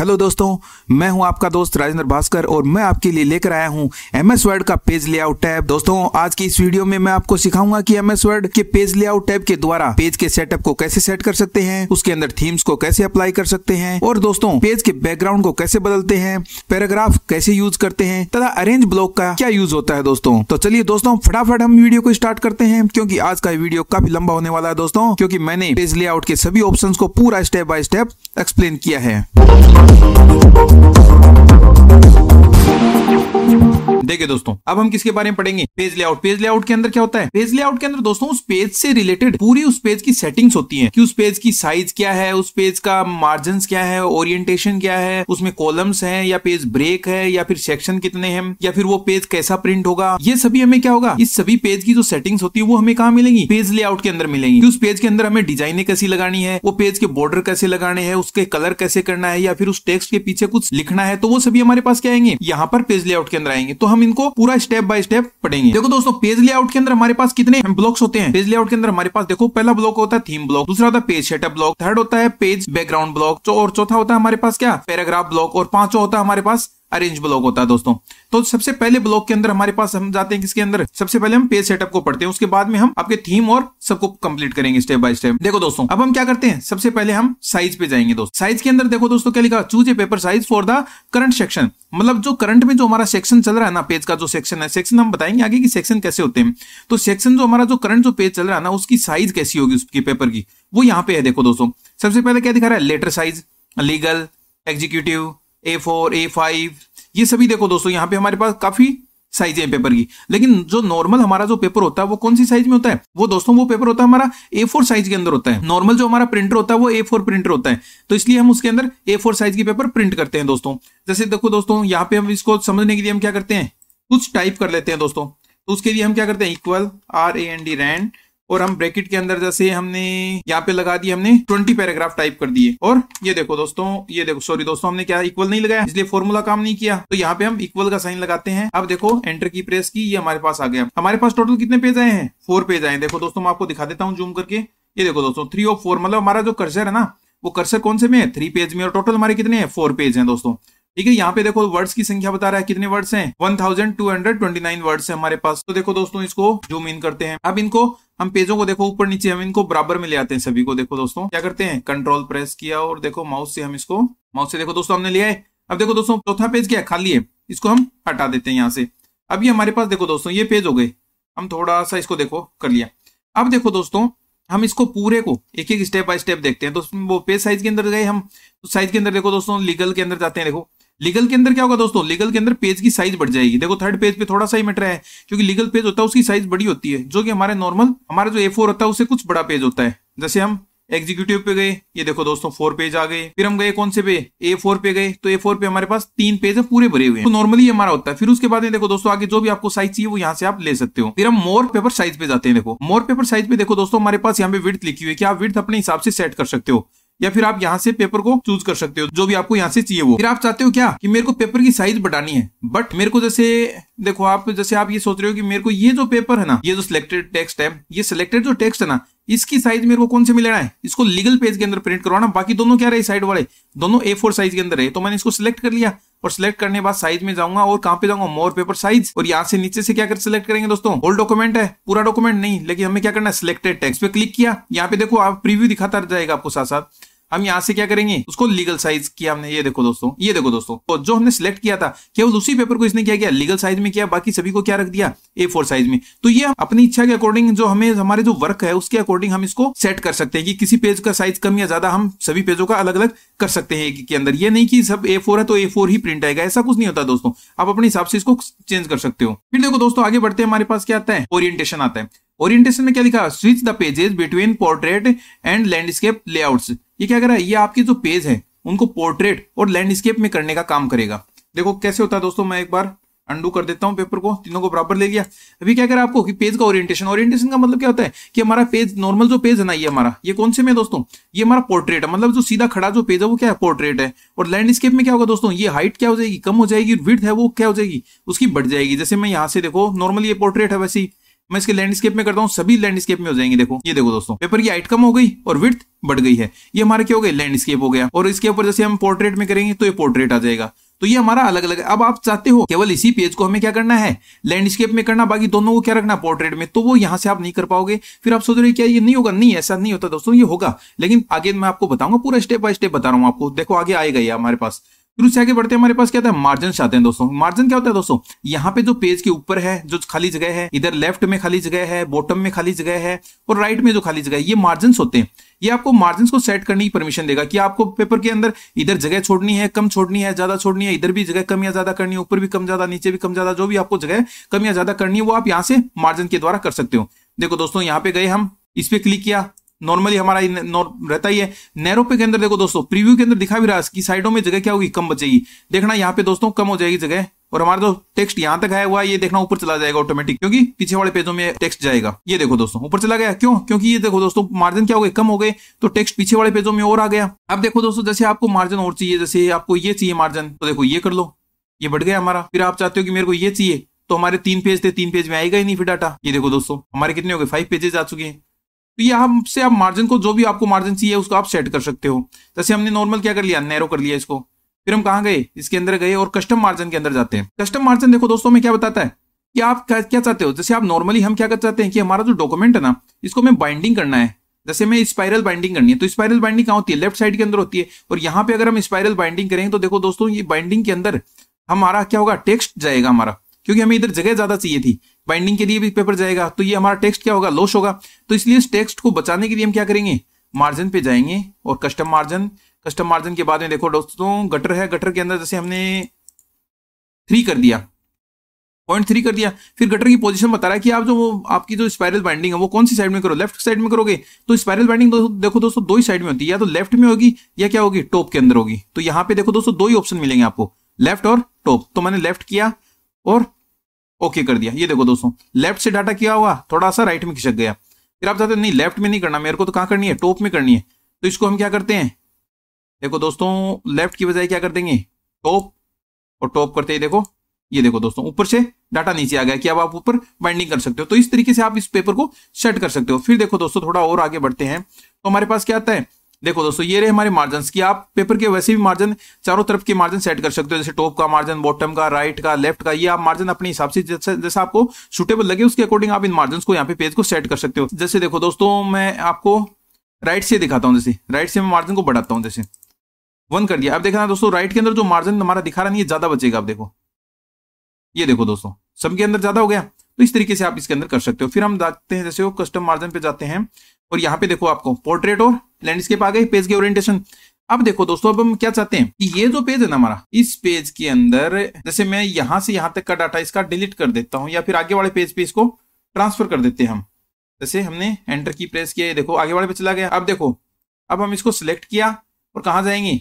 Hello दोस्तों मैं हूं आपका दोस्त राजेंद्र भास्कर और मैं आपके लिए लेकर आया हूं एमएस वर्ड का पेज लेआउट टैब दोस्तों आज की इस वीडियो में मैं आपको सिखाऊंगा कि एम एस वर्ड के पेज लेआउट टैब के द्वारा पेज के सेटअप को कैसे सेट कर सकते हैं उसके अंदर थीम्स को कैसे अप्लाई कर सकते हैं और दोस्तों पेज के बैकग्राउंड को कैसे बदलते हैं पैराग्राफ कैसे यूज करते हैं तथा अरेंज ब्लॉक का क्या यूज होता है दोस्तों तो चलिए दोस्तों फटाफट हम वीडियो को स्टार्ट करते हैं क्योंकि आज का वीडियो काफी लंबा होने वाला है दोस्तों क्योंकि मैंने पेज लेआउट के सभी ऑप्शन को पूरा स्टेप बाय स्टेप एक्सप्लेन किया है thank you देखिए दोस्तों अब हम किसके बारे में पढ़ेंगे पेज लेआउट पेज लेआउट के अंदर क्या होता है पेज लेआउट के अंदर दोस्तों उस पेज से रिलेटेड पूरी उस पेज की सेटिंग्स होती है कि उस पेज की साइज क्या है उस पेज का मार्जिन क्या है ओरिएंटेशन क्या है उसमें कॉलम्स है या पेज ब्रेक है या फिर सेक्शन कितने हैं या फिर वो पेज कैसा प्रिंट होगा ये सभी हमें क्या होगा इस सभी पेज की जो सेटिंग्स होती है वो हमें कहा मिलेंगी पेज लेआउट के अंदर मिलेंगी उस पेज के अंदर हमें डिजाइने कैसी लगानी है वो पेज के बॉर्डर कैसे लगाने हैं उसके कलर कैसे करना है या फिर उस टेक्स्ट के पीछे कुछ लिखना है तो वो सभी हमारे पास क्या आएंगे यहाँ पर पेज लेआउट के अंदर आएंगे तो हम इनको पूरा स्टेप बाय स्टेप पढ़ेंगे देखो दोस्तों पेज लेआउट के अंदर हमारे पास कितने ब्लॉक्स होते हैं पेज लेआउट के अंदर हमारे पास देखो पहला ब्लॉक होता है थीम ब्लॉक दूसरा होता है पेज सेटअप ब्लॉक थर्ड होता है पेज बैकग्राउंड ब्लॉक और चौथा होता है हमारे पास क्या पैराग्राफ ब्लॉक और पांचवा होता है हमारे पास अरेंज ब्लॉक होता है दोस्तों तो सबसे पहले ब्लॉक के अंदर हमारे पास हम जाते हैं किसके अंदर सबसे पहले हम पेज सेटअप को पढ़ते हैं उसके बाद में हम आपके थीम और सबको कंप्लीट करेंगे स्टेप बाय स्टेप देखो दोस्तों अब हम क्या करते हैं सबसे पहले हम साइज पे जाएंगे दोस्तों साइज के अंदर देखो दोस्तों क्या लिखा choose a paper size for the current section मतलब जो करंट में जो हमारा सेक्शन चल रहा है ना पेज का जो सेक्शन है सेक्शन हम बताएंगे आगे की सेक्शन कैसे होते हैं तो सेक्शन जो हमारा जो करंट जो पेज चल रहा है ना उसकी साइज कैसी होगी उसके पेपर की वो यहाँ पे है देखो दोस्तों सबसे पहले क्या दिखा रहा है letter size legal executive A four A five ये सभी देखो दोस्तों यहाँ पे हमारे पास काफी साइज है पेपर की लेकिन जो नॉर्मल हमारा जो पेपर होता है वो कौन सी साइज में होता है वो दोस्तों वो पेपर होता है हमारा ए फोर साइज के अंदर होता है नॉर्मल जो हमारा प्रिंटर होता है वो ए फोर प्रिंटर होता है तो इसलिए हम उसके अंदर ए फोर साइज के पेपर प्रिंट करते हैं दोस्तों जैसे देखो दोस्तों यहाँ पे हम इसको समझने के लिए हम क्या करते हैं कुछ टाइप कर लेते हैं दोस्तों तो उसके लिए हम क्या करते हैं equal R A N D rand और हम ब्रैकेट के अंदर जैसे हमने यहाँ पे लगा दिए हमने ट्वेंटी पैराग्राफ टाइप कर दिए और ये देखो दोस्तों ये देखो सॉरी दोस्तों हमने क्या इक्वल नहीं लगाया इसलिए फॉर्मूला काम नहीं किया तो यहाँ पे हम इक्वल का साइन लगाते हैं अब देखो एंटर की प्रेस की ये हमारे पास आ गया हमारे पास टोटल कितने पेज आए हैं फोर पेज आए देखो दोस्तों मैं आपको दिखा देता हूँ जूम करके ये देखो दोस्तों थ्री और फोर मतलब हमारा जो कर्सर है ना वो कर्सर कौन से में है थ्री पेज में और टोटल हमारे कितने हैं फोर पेज हैं दोस्तों ठीक है यहाँ पे देखो वर्ड्स की संख्या बता रहा है कितने वर्ड्स हैं 1229 वर्ड्स है हमारे पास तो देखो दोस्तों इसको जूम इन करते हैं अब इनको हम पेजों को देखो ऊपर नीचे हम इनको बराबर में ले आते हैं सभी को देखो दोस्तों क्या करते हैं कंट्रोल प्रेस किया और देखो माउस से हम इसको माउस से देखो दोस्तों हमने लिया है अब देखो दोस्तों चौथा पेज क्या खाली है इसको हम हटा देते हैं यहाँ से अब ये हमारे पास देखो दोस्तों ये पेज हो गए हम थोड़ा सा इसको देखो कर लिया अब देखो दोस्तों हम इसको पूरे को एक एक स्टेप बाय स्टेप देखते हैं दोस्तों वो पेज साइज के अंदर गए हम साइज तो के अंदर देखो दोस्तों लीगल के अंदर जाते हैं देखो लीगल के अंदर क्या होगा दोस्तों लीगल के अंदर पेज की साइज बढ़ जाएगी देखो थर्ड पेज पे थोड़ा सा ही मैटर है क्योंकि लीगल पेज होता है उसकी साइज बड़ी होती है जो कि हमारे नॉर्मल हमारा जो ए फोर होता है उससे कुछ बड़ा पेज होता है जैसे हम एग्जीक्यूटिव पे गए ये देखो दोस्तों फोर पेज आ गए फिर हम गए कौन से पे ए फोर पे गए तो ए फोर पे हमारे पास तीन पेज है पूरे भरे हुए तो नॉर्मली हमारा होता है फिर उसके बाद देखो दोस्तों आगे जो भी आपको साइज चाहिए वो यहाँ से आप ले सकते हो फिर हम मोर पेपर साइज पे जाते हैं देखो मोर पेपर साइज पे देखो दोस्तों हमारे पास यहाँ पे विर्थ लिखी हुई है कि आप विर्थ अपने हिसाब से सेट कर सकते हो या फिर आप यहाँ से पेपर को चूज कर सकते हो जो भी आपको यहाँ से चाहिए वो फिर आप चाहते हो क्या कि मेरे को पेपर की साइज बढ़ानी है बट मेरे को जैसे देखो आप जैसे आप ये सोच रहे हो कि मेरे को ये जो पेपर है ना ये जो सिलेक्टेड टेक्स्ट है ये सिलेक्टेड जो टेक्स्ट है ना इसकी साइज मेरे को कौन से मिलना है इसको लीगल पेज के अंदर प्रिंट करवाना बाकी दोनों क्या रहे साइड वाले दोनों ए फोर साइज के अंदर है तो मैंने इसको सिलेक्ट कर लिया और सिलेक्ट करने बाद साइज में जाऊंगा और कहां पे जाऊंगा मोर पेपर साइज और यहाँ से नीचे से क्या कर सिलेक्ट करेंगे दोस्तों होल डॉक्यूमेंट है पूरा डॉक्यूमेंट नहीं लेकिन हमें क्या करना है सिलेक्टेड टेक्स्ट पे क्लिक किया यहाँ पे देखो आप प्रीव्यू दिखाता जाएगा आपको साथ साथ हम यहाँ से क्या करेंगे उसको लीगल साइज किया हमने ये देखो दोस्तों ये देखो दोस्तों तो जो हमने सिलेक्ट किया था केवल उसी पेपर को इसने क्या किया लीगल साइज में किया बाकी सभी को क्या रख दिया ए फोर साइज में तो ये अपनी इच्छा के अकॉर्डिंग जो हमें हमारे जो वर्क है उसके अकॉर्डिंग हम इसको सेट कर सकते हैं कि किसी पेज का साइज कम या ज्यादा हम सभी पेजों का अलग अलग कर सकते हैं के अंदर ये नहीं कि सब ए फोर है तो ए फोर ही प्रिंट आएगा ऐसा कुछ नहीं होता दोस्तों आप अपने हिसाब से इसको चेंज कर सकते हो फिर देखो दोस्तों आगे बढ़ते हैं हमारे पास क्या आता है ओरिएंटेशन आता है ओरिएंटेशन में क्या दिखा switch the pages between portrait and landscape layouts ये क्या कर रहा है ये आपके जो पेज है उनको पोर्ट्रेट और लैंडस्केप में करने का काम करेगा देखो कैसे होता है दोस्तों मैं एक बार अंडू कर देता हूँ पेपर को तीनों को बराबर ले लिया अभी क्या करा आपको कि पेज का ओरिएंटेशन ओरिएंटेशन का मतलब क्या होता है कि हमारा पेज नॉर्मल जो पेज है ना ये हमारा ये कौन से में दोस्तों ये हमारा पोर्ट्रेट है मतलब जो सीधा खड़ा जो पेज है वो क्या है पोर्ट्रेट है और लैंडस्केप में क्या होगा दोस्तों ये हाइट क्या हो जाएगी कम हो जाएगी विथ है वो क्या हो जाएगी उसकी बढ़ जाएगी जैसे मैं यहाँ से देखो नॉर्मल ये पोर्ट्रेट है वैसे ही मैं इसके लैंडस्केप में करता हूँ सभी लैंडस्केप में हो जाएंगे देखो ये देखो दोस्तों पेपर की हाइट कम हो गई और विथ बढ़ गई है ये हमारा क्या हो गया लैंडस्केप हो गया और इसके ऊपर जैसे हम पोर्ट्रेट में करेंगे तो ये पोर्ट्रेट आ जाएगा तो ये हमारा अलग अलग अब आप चाहते हो केवल इसी पेज को हमें क्या करना है लैंडस्केप में करना बाकी दोनों को क्या रखना पोर्ट्रेट में तो वो यहां से आप नहीं कर पाओगे फिर आप सोच रहे क्या ये नहीं होगा नहीं ऐसा नहीं होता दोस्तों ये होगा लेकिन आगे मैं आपको बताऊंगा पूरा स्टेप बाय स्टेप बता रहा हूँ आपको देखो आगे आएगा ये हमारे पास फिर उससे आगे बढ़ते हमारे पास क्या था मार्जिन आते हैं दोस्तों मार्जिन क्या होता है दोस्तों यहाँ पे जो पेज के ऊपर है जो खाली जगह है इधर लेफ्ट में खाली जगह है बॉटम में खाली जगह है और राइट में जो खाली जगह है ये मार्जिन होते हैं ये आपको मार्जिन को सेट करने की परमिशन देगा कि आपको पेपर के अंदर इधर जगह छोड़नी है कम छोड़नी है ज्यादा छोड़नी है इधर भी जगह कम या ज्यादा करनी है ऊपर भी कम ज्यादा नीचे भी कम ज्यादा जो भी आपको जगह कम या ज्यादा करनी है वो आप यहाँ से मार्जिन के द्वारा कर सकते हो देखो दोस्तों यहाँ पे गए हम इस पे क्लिक किया नॉर्मली हमारा रहता ही है नैरो पे के अंदर देखो दोस्तों प्रीव्यू के अंदर दिखा भी रहा है कि साइडों में जगह क्या होगी कम बचेगी देखना यहाँ पे दोस्तों कम हो जाएगी जगह और हमारा जो टेक्स्ट यहाँ तक आया हुआ है ये देखना ऊपर चला जाएगा ऑटोमेटिक क्योंकि पीछे वाले पेजों में टेक्स्ट जाएगा ये देखो दोस्तों ऊपर चला गया क्यों क्योंकि ये देखो दोस्तों मार्जिन क्या हो गए कम हो गए तो टेक्स्ट पीछे वाले पेजों में और आ गया अब देखो दोस्तों जैसे आपको मार्जिन और चाहिए जैसे आपको ये चाहिए मार्जिन तो देखो ये कर लो ये बढ़ गया हमारा फिर आप चाहते हो कि मेरे को ये चाहिए तो हमारे तीन पेज थे तीन पेज में आएगा ही नहीं फिर डाटा ये देखो दोस्तों हमारे कितने हो गए फाइव पेजेज आ चुके हैं तो ये आपसे आप मार्जिन को जो भी आपको मार्जिन चाहिए उसको आप सेट कर सकते हो जैसे हमने नॉर्मल क्या कर लिया नैरो कर लिया इसको फिर हम कहाँ गए इसके अंदर गए और कस्टम मार्जिन के अंदर जाते हैं कस्टम मार्जिन देखो दोस्तों में क्या बताता है कि आप क्या, चाहते हो जैसे आप नॉर्मली हम क्या कर चाहते हैं कि हमारा जो डॉक्यूमेंट है ना इसको हमें बाइंडिंग करना है जैसे हमें स्पायरल बाइंडिंग करनी है तो स्पायरल बाइंडिंग कहाँ होती है लेफ्ट साइड के अंदर होती है और यहाँ पे अगर हम स्पायरल बाइंडिंग करेंगे तो देखो दोस्तों ये बाइंडिंग के अंदर हमारा क्या होगा टेक्स्ट जाएगा हमारा क्योंकि हमें इधर जगह ज्यादा चाहिए थी बाइंडिंग के लिए भी पेपर जाएगा तो ये हमारा टेक्स्ट क्या होगा लॉस होगा तो इसलिए इस टेक्स्ट को बचाने के लिए हम क्या करेंगे मार्जिन पे जाएंगे और कस्टम मार्जिन कस्टम मार्जिन के बाद में देखो दोस्तों गटर है गटर के अंदर जैसे हमने थ्री कर दिया पॉइंट थ्री कर दिया फिर गटर की पोजीशन बता रहा है कि आप जो वो आपकी जो स्पायरल बाइंडिंग है वो कौन सी साइड में करो लेफ्ट साइड में करोगे तो स्पायरल बाइंडिंग देखो दोस्तों दो ही साइड में होती है या तो लेफ्ट में होगी या क्या होगी टॉप के अंदर होगी तो यहाँ पे देखो दोस्तों दो ही ऑप्शन मिलेंगे आपको लेफ्ट और टॉप तो मैंने लेफ्ट किया और ओके कर दिया ये देखो दोस्तों लेफ्ट से डाटा किया हुआ थोड़ा सा राइट में खिसक गया फिर आप चाहते नहीं लेफ्ट में नहीं करना मेरे को तो कहाँ करनी है टॉप में करनी है तो इसको हम क्या करते हैं देखो दोस्तों लेफ्ट की बजाय क्या कर देंगे टॉप और टॉप करते ही देखो ये देखो दोस्तों ऊपर से डाटा नीचे आ गया कि अब आप ऊपर बाइंडिंग कर सकते हो तो इस तरीके से आप इस पेपर को सेट कर सकते हो फिर देखो दोस्तों थोड़ा और आगे बढ़ते हैं तो हमारे पास क्या आता है देखो दोस्तों ये रहे हमारे मार्जिन की आप पेपर के वैसे भी मार्जिन चारों तरफ के मार्जिन सेट कर सकते हो जैसे टॉप का मार्जिन बॉटम का राइट का लेफ्ट का ये आप मार्जिन अपने हिसाब से जैसे आपको सुटेबल लगे उसके अकॉर्डिंग आप इन मार्जिन को यहाँ पे पेज को सेट कर सकते हो जैसे देखो दोस्तों मैं आपको राइट से दिखाता हूँ जैसे राइट से मैं मार्जिन को बढ़ाता हूँ जैसे वन कर दिया अब देखना दोस्तों राइट के अंदर जो मार्जिन हमारा दिखा रहा नहीं है ज्यादा बचेगा आप देखो ये देखो दोस्तों सबके अंदर ज्यादा हो गया तो इस तरीके से आप इसके अंदर कर सकते हो फिर हम जाते हैं जैसे वो कस्टम मार्जिन पे जाते हैं और यहाँ पे देखो आपको पोर्ट्रेट और लैंडस्केप आ गई पेज के ओरिएंटेशन अब देखो दोस्तों अब हम क्या चाहते हैं कि ये जो पेज है ना हमारा इस पेज के अंदर जैसे मैं यहां से यहां तक का डाटा इसका डिलीट कर देता हूं या फिर आगे वाले पेज पे इसको ट्रांसफर कर देते हैं हम जैसे हमने एंटर की प्रेस किया देखो आगे वाले पे चला गया अब देखो अब हम इसको सिलेक्ट किया और कहा जाएंगे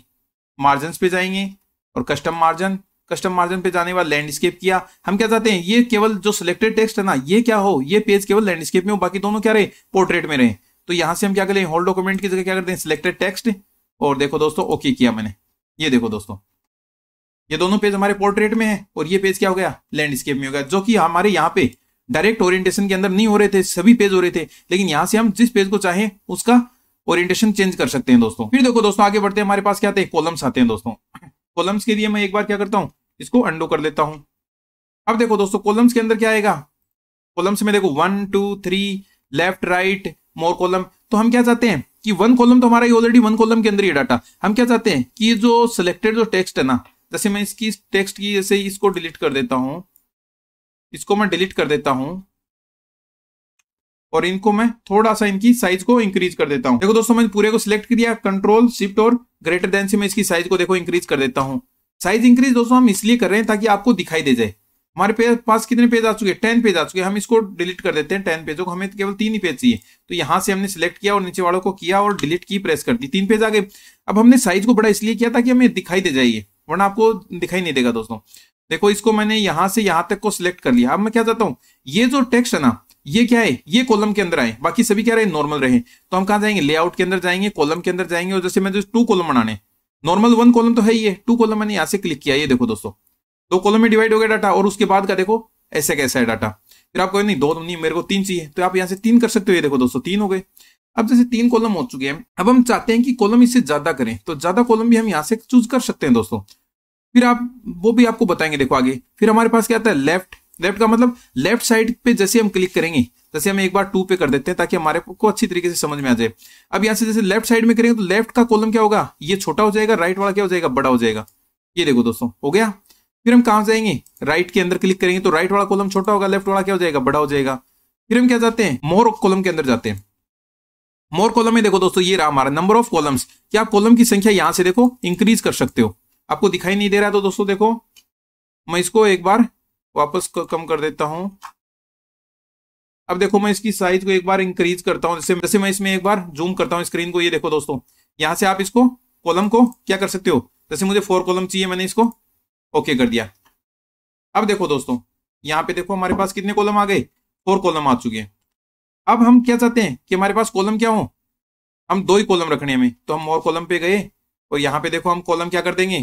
मार्जिन पे जाएंगे और कस्टम मार्जिन कस्टम मार्जिन पे जाने वाला लैंडस्केप किया हम क्या चाहते हैं ये केवल जो सिलेक्टेड टेक्स्ट है ना ये क्या हो ये पेज केवल लैंडस्केप में हो बाकी दोनों क्या रहे पोर्ट्रेट में रहे तो यहां से हम क्या करें होल डॉक्यूमेंट की जगह क्या करते हैं सिलेक्टेड टेक्स्ट और देखो दोस्तों ओके किया मैंने ये देखो दोस्तों ये दोनों पेज हमारे पोर्ट्रेट में है और ये पेज क्या हो गया लैंडस्केप में हो गया जो कि हमारे यहाँ पे डायरेक्ट ओरिएंटेशन के अंदर नहीं हो रहे थे सभी पेज हो रहे थे लेकिन यहाँ से हम जिस पेज को चाहे उसका ओरिएंटेशन चेंज कर सकते हैं दोस्तों फिर देखो दोस्तों आगे बढ़ते हैं हमारे पास क्या आते हैं कॉलम्स आते हैं दोस्तों कॉलम्स के लिए मैं एक बार क्या करता हूँ इसको अंडो कर लेता हूँ अब देखो दोस्तों कॉलम्स के अंदर क्या आएगा कॉलम्स में देखो one two three left right more column तो हम क्या चाहते हैं कि वन कॉलम तो हमारा ऑलरेडी वन कॉलम के अंदर ही डाटा हम क्या चाहते हैं कि जो सिलेक्टेड जो टेक्स्ट है ना जैसे मैं इसकी टेक्स्ट की जैसे इसको डिलीट कर देता हूं इसको मैं डिलीट कर देता हूं और इनको मैं थोड़ा सा इनकी साइज को इंक्रीज कर देता हूं देखो दोस्तों मैंने पूरे को सिलेक्ट किया कंट्रोल शिफ्ट और ग्रेटर देन से मैं इसकी साइज को देखो इंक्रीज कर देता हूं साइज इंक्रीज दोस्तों हम इसलिए कर रहे हैं ताकि आपको दिखाई दे जाए हमारे पेज पास कितने पेज आ चुके हैं टेन पेज आ चुके हैं हम इसको डिलीट कर देते हैं टेन पेजों को हमें केवल तीन ही पेज चाहिए तो यहाँ से हमने सिलेक्ट किया और नीचे वालों को किया और डिलीट की प्रेस कर दी तीन पेज आ गए अब हमने साइज को बड़ा इसलिए किया कि हमें दिखाई दे जाइए वरना आपको दिखाई नहीं देगा दोस्तों देखो इसको मैंने यहाँ से यहाँ तक को सिलेक्ट कर लिया अब मैं क्या चाहता हूँ ये जो टेक्स्ट है ना ये क्या है ये कॉलम के अंदर आए बाकी सभी क्या रहे नॉर्मल रहे तो हम कहा जाएंगे लेआउट के अंदर जाएंगे कॉलम के अंदर जाएंगे और जैसे मैं जो टू कॉलम बनाने नॉर्मल वन कॉलम तो है ये टू कॉलम मैंने यहाँ से क्लिक किया ये देखो दोस्तों दो कॉलम में डिवाइड हो गया डाटा और उसके बाद का देखो ऐसे कैसा है डाटा फिर आपको नहीं दो नहीं मेरे को तीन चाहिए तो आप यहाँ से तीन कर सकते हो ये देखो दोस्तों तीन हो गए अब जैसे तीन कॉलम हो चुके हैं अब हम चाहते हैं कि कॉलम इससे ज्यादा करें तो ज्यादा कॉलम भी हम यहाँ से चूज कर सकते हैं दोस्तों फिर आप वो भी आपको बताएंगे देखो आगे फिर हमारे पास क्या आता है लेफ्ट लेफ्ट का मतलब लेफ्ट साइड पे जैसे हम क्लिक करेंगे जैसे हम एक बार टू पे कर देते हैं ताकि हमारे को अच्छी तरीके से समझ में आ जाए अब यहाँ से जैसे लेफ्ट साइड में करेंगे तो लेफ्ट का कॉलम क्या होगा ये छोटा हो जाएगा राइट वाला क्या हो जाएगा बड़ा हो जाएगा ये देखो दोस्तों हो गया फिर हम कहां जाएंगे राइट के अंदर क्लिक करेंगे तो राइट वाला कॉलम छोटा होगा लेफ्ट वाला क्या हो जाएगा बड़ा हो जाएगा फिर हम क्या जाते हैं मोर कॉलम के अंदर जाते हैं मोर कॉलम में देखो दोस्तों ये रहा हमारा नंबर ऑफ कॉलम्स क्या आप कॉलम की संख्या यहां से देखो इंक्रीज कर सकते हो आपको दिखाई नहीं दे रहा तो दोस्तों देखो मैं इसको एक बार वापस कम कर देता हूं अब देखो मैं इसकी साइज को एक बार इंक्रीज करता हूं जैसे जैसे मैं इसमें एक बार जूम करता हूं स्क्रीन को ये देखो दोस्तों यहां से आप इसको कॉलम को क्या कर सकते हो जैसे मुझे फोर कॉलम चाहिए मैंने इसको ओके कर दिया अब देखो दोस्तों यहाँ पे देखो हमारे पास कितने कॉलम आ गए फोर कॉलम आ चुके हैं अब हम क्या चाहते हैं कि हमारे पास कॉलम क्या हो हम दो ही कॉलम रखने हमें तो हम और कॉलम पे गए और यहाँ पे देखो हम कॉलम क्या कर देंगे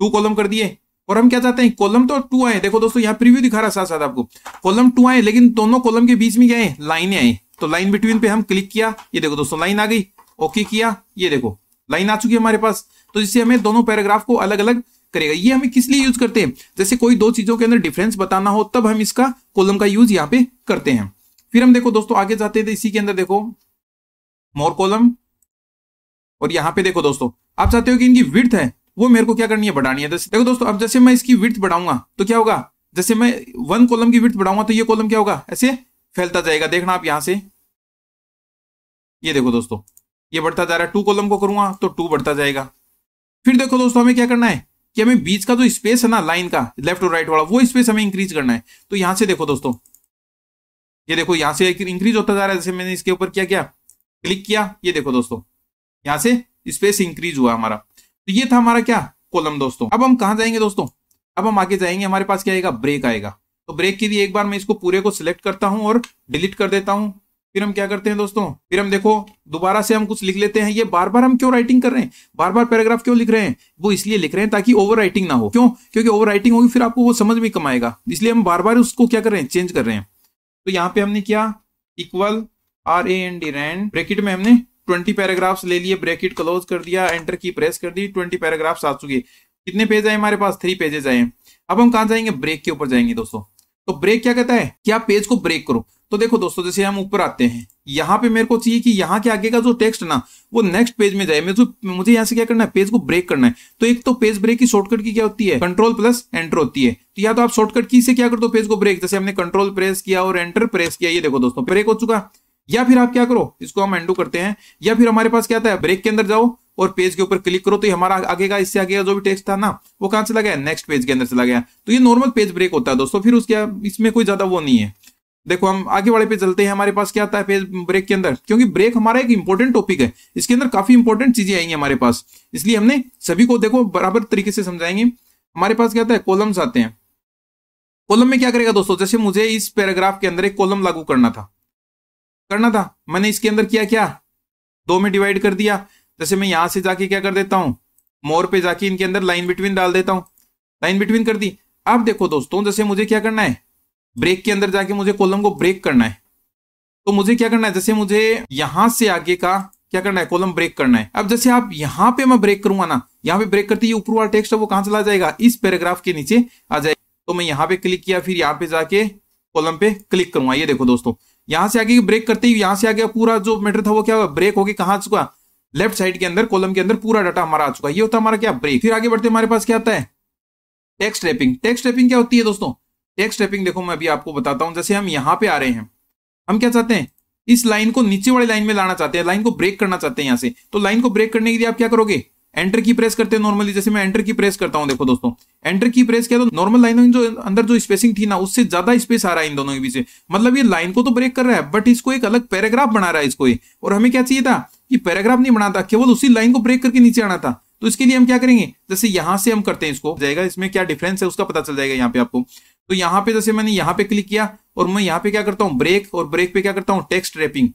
टू कॉलम कर दिए और हम क्या चाहते हैं कॉलम तो टू आए देखो दोस्तों यहाँ प्रीव्यू दिखा रहा साथ साथ आपको कॉलम टू आए लेकिन दोनों कॉलम के बीच में क्या है लाइने आए तो लाइन बिटवीन पे हम क्लिक किया ये देखो दोस्तों लाइन आ गई ओके किया ये देखो लाइन आ चुकी है हमारे पास तो इससे हमें दोनों पैराग्राफ को अलग अलग करेगा ये हमें किस लिए यूज करते हैं जैसे कोई दो चीजों के अंदर डिफरेंस बताना हो तब हम इसका कोलम का यूज यहाँ पे करते हैं फिर हम देखो दोस्तों आगे जाते हैं इसी के अंदर देखो मोर कोलम और यहाँ पे देखो दोस्तों आप चाहते हो कि इनकी विर्थ है वो मेरे को क्या करनी है बढ़ानी है देखो दोस्तों अब जैसे मैं इसकी विर्थ बढ़ाऊंगा तो क्या होगा जैसे मैं वन कॉलम की विर्थ बढ़ाऊंगा तो ये कॉलम क्या होगा ऐसे फैलता जाएगा देखना आप यहां से ये देखो दोस्तों ये बढ़ता जा रहा है टू कॉलम को करूंगा तो टू बढ़ता जाएगा फिर देखो दोस्तों हमें क्या करना है कि हमें बीच का जो स्पेस है ना लाइन का लेफ्ट और राइट वाला वो स्पेस हमें इंक्रीज करना है तो यहां से देखो दोस्तों ये देखो यहां से इंक्रीज होता जा रहा है जैसे मैंने इसके ऊपर क्या किया क्लिक किया ये देखो दोस्तों यहां से स्पेस इंक्रीज हुआ हमारा तो ये था हमारा क्या कॉलम दोस्तों अब हम कहा जाएंगे दोस्तों अब हम आगे जाएंगे हमारे पास क्या आएगा ब्रेक आएगा तो ब्रेक के लिए एक बार मैं इसको पूरे को सिलेक्ट करता हूं और डिलीट कर देता हूं फिर हम क्या करते हैं दोस्तों फिर हम देखो दोबारा से हम कुछ लिख लेते हैं ये बार बार हम क्यों राइटिंग कर रहे हैं बार बार पैराग्राफ क्यों लिख रहे हैं वो इसलिए लिख रहे हैं ताकि ओवर राइटिंग ना हो क्यों क्योंकि ओवर राइटिंग होगी फिर आपको वो समझ में कम आएगा इसलिए हम बार बार उसको क्या कर रहे हैं चेंज कर रहे हैं तो यहाँ पे हमने किया equal R A N D rand bracket में हमने ट्वेंटी पैराग्राफ्स ले लिए ब्रैकेट क्लोज कर दिया एंटर की प्रेस कर दी ट्वेंटी पैराग्राफ्स आ चुके कितने पेज आए हमारे पास थ्री पेजेस आए अब हम कहाँ जाएंगे ब्रेक के ऊपर जाएंगे दोस्तों तो ब्रेक क्या कहता है कि आप पेज को ब्रेक करो तो देखो दोस्तों जैसे हम ऊपर आते हैं यहाँ पे मेरे को चाहिए कि यहाँ के आगे का जो टेक्स्ट ना वो नेक्स्ट पेज में जाए तो मुझे यहाँ से क्या करना है पेज को ब्रेक करना है तो एक तो पेज ब्रेक की शॉर्टकट की क्या होती है कंट्रोल प्लस एंटर होती है तो या तो आप शॉर्टकट की से क्या कर दो पेज को ब्रेक जैसे हमने कंट्रोल प्रेस किया और एंटर प्रेस किया ये देखो दोस्तों ब्रेक हो चुका या फिर आप क्या करो इसको हम एंडू करते हैं या फिर हमारे पास क्या आता है ब्रेक के अंदर जाओ और पेज के ऊपर क्लिक करो तो हमारा आगे का इससे आगे का जो भी टेक्स्ट था ना वो कहां लगा है नेक्स्ट पेज के अंदर चला गया तो ये नॉर्मल पेज ब्रेक होता है दोस्तों फिर उसके इसमें कोई ज्यादा वो नहीं है देखो हम आगे वाले पे चलते हैं हमारे पास क्या आता है पेज ब्रेक के अंदर क्योंकि ब्रेक हमारा एक इंपॉर्टेंट टॉपिक है इसके अंदर काफी इंपॉर्टेंट चीजें आई है हमारे पास इसलिए हमने सभी को देखो बराबर तरीके से समझाएंगे हमारे पास क्या आता है कॉलम्स आते हैं कॉलम में क्या करेगा दोस्तों जैसे मुझे इस पैराग्राफ के अंदर एक कॉलम लागू करना था करना था मैंने इसके अंदर किया क्या दो में डिवाइड कर दिया जैसे मैं यहां से जाके क्या कर देता हूं मोर पे जाके इनके अंदर लाइन बिटवीन डाल देता हूं लाइन बिटवीन कर दी अब देखो दोस्तों जैसे मुझे क्या करना है ब्रेक के अंदर जाके मुझे कॉलम को ब्रेक करना है तो मुझे क्या करना है जैसे मुझे यहां से आगे का क्या करना है कॉलम ब्रेक करना है अब जैसे आप यहां पे मैं ब्रेक करूंगा ना यहां पे ब्रेक करती ऊपर वाला टेक्स्ट है वो कहां चला जाएगा इस पैराग्राफ के नीचे आ जाएगा तो मैं यहां पे क्लिक किया फिर यहां पे जाके कॉलम पे क्लिक करूंगा ये देखो दोस्तों यहां से आगे ब्रेक करते ही यहां से आगे पूरा जो मैटर था वो क्या हुआ ब्रेक होगी कहां चुका लेफ्ट साइड के अंदर कॉलम के अंदर पूरा डाटा हमारा आ चुका है ये होता हमारा क्या ब्रेक फिर आगे बढ़ते हमारे पास क्या आता है टेक्स्ट रैपिंग टेक्स्ट रैपिंग क्या होती है दोस्तों टेक्स्ट रैपिंग देखो मैं अभी आपको बताता हूं जैसे हम यहाँ पे आ रहे हैं हम क्या चाहते हैं इस लाइन को नीचे वाले लाइन में लाना चाहते हैं लाइन को ब्रेक करना चाहते हैं यहाँ से तो लाइन को ब्रेक करने के लिए आप क्या करोगे एंटर की प्रेस करते हैं नॉर्मली जैसे मैं एंटर की प्रेस करता हूं देखो दोस्तों एंटर की प्रेस किया तो नॉर्मल लाइनों जो अंदर जो स्पेसिंग थी ना उससे ज्यादा स्पेस आ रहा है इन दोनों के बीच मतलब ये लाइन को तो ब्रेक कर रहा है बट इसको एक अलग पैराग्राफ बना रहा है इसको ये और हमें क्या चाहिए था ये पैराग्राफ नहीं बनाता केवल उसी लाइन को ब्रेक करके नीचे आना था तो इसके लिए हम क्या करेंगे जैसे यहां से हम करते हैं इसको जाएगा इसमें क्या डिफरेंस है उसका पता चल जाएगा यहाँ पे आपको तो यहाँ पे जैसे मैंने यहाँ पे क्लिक किया और मैं यहाँ पे क्या करता हूँ ब्रेक और ब्रेक पे क्या करता हूँ टेक्स्ट रैपिंग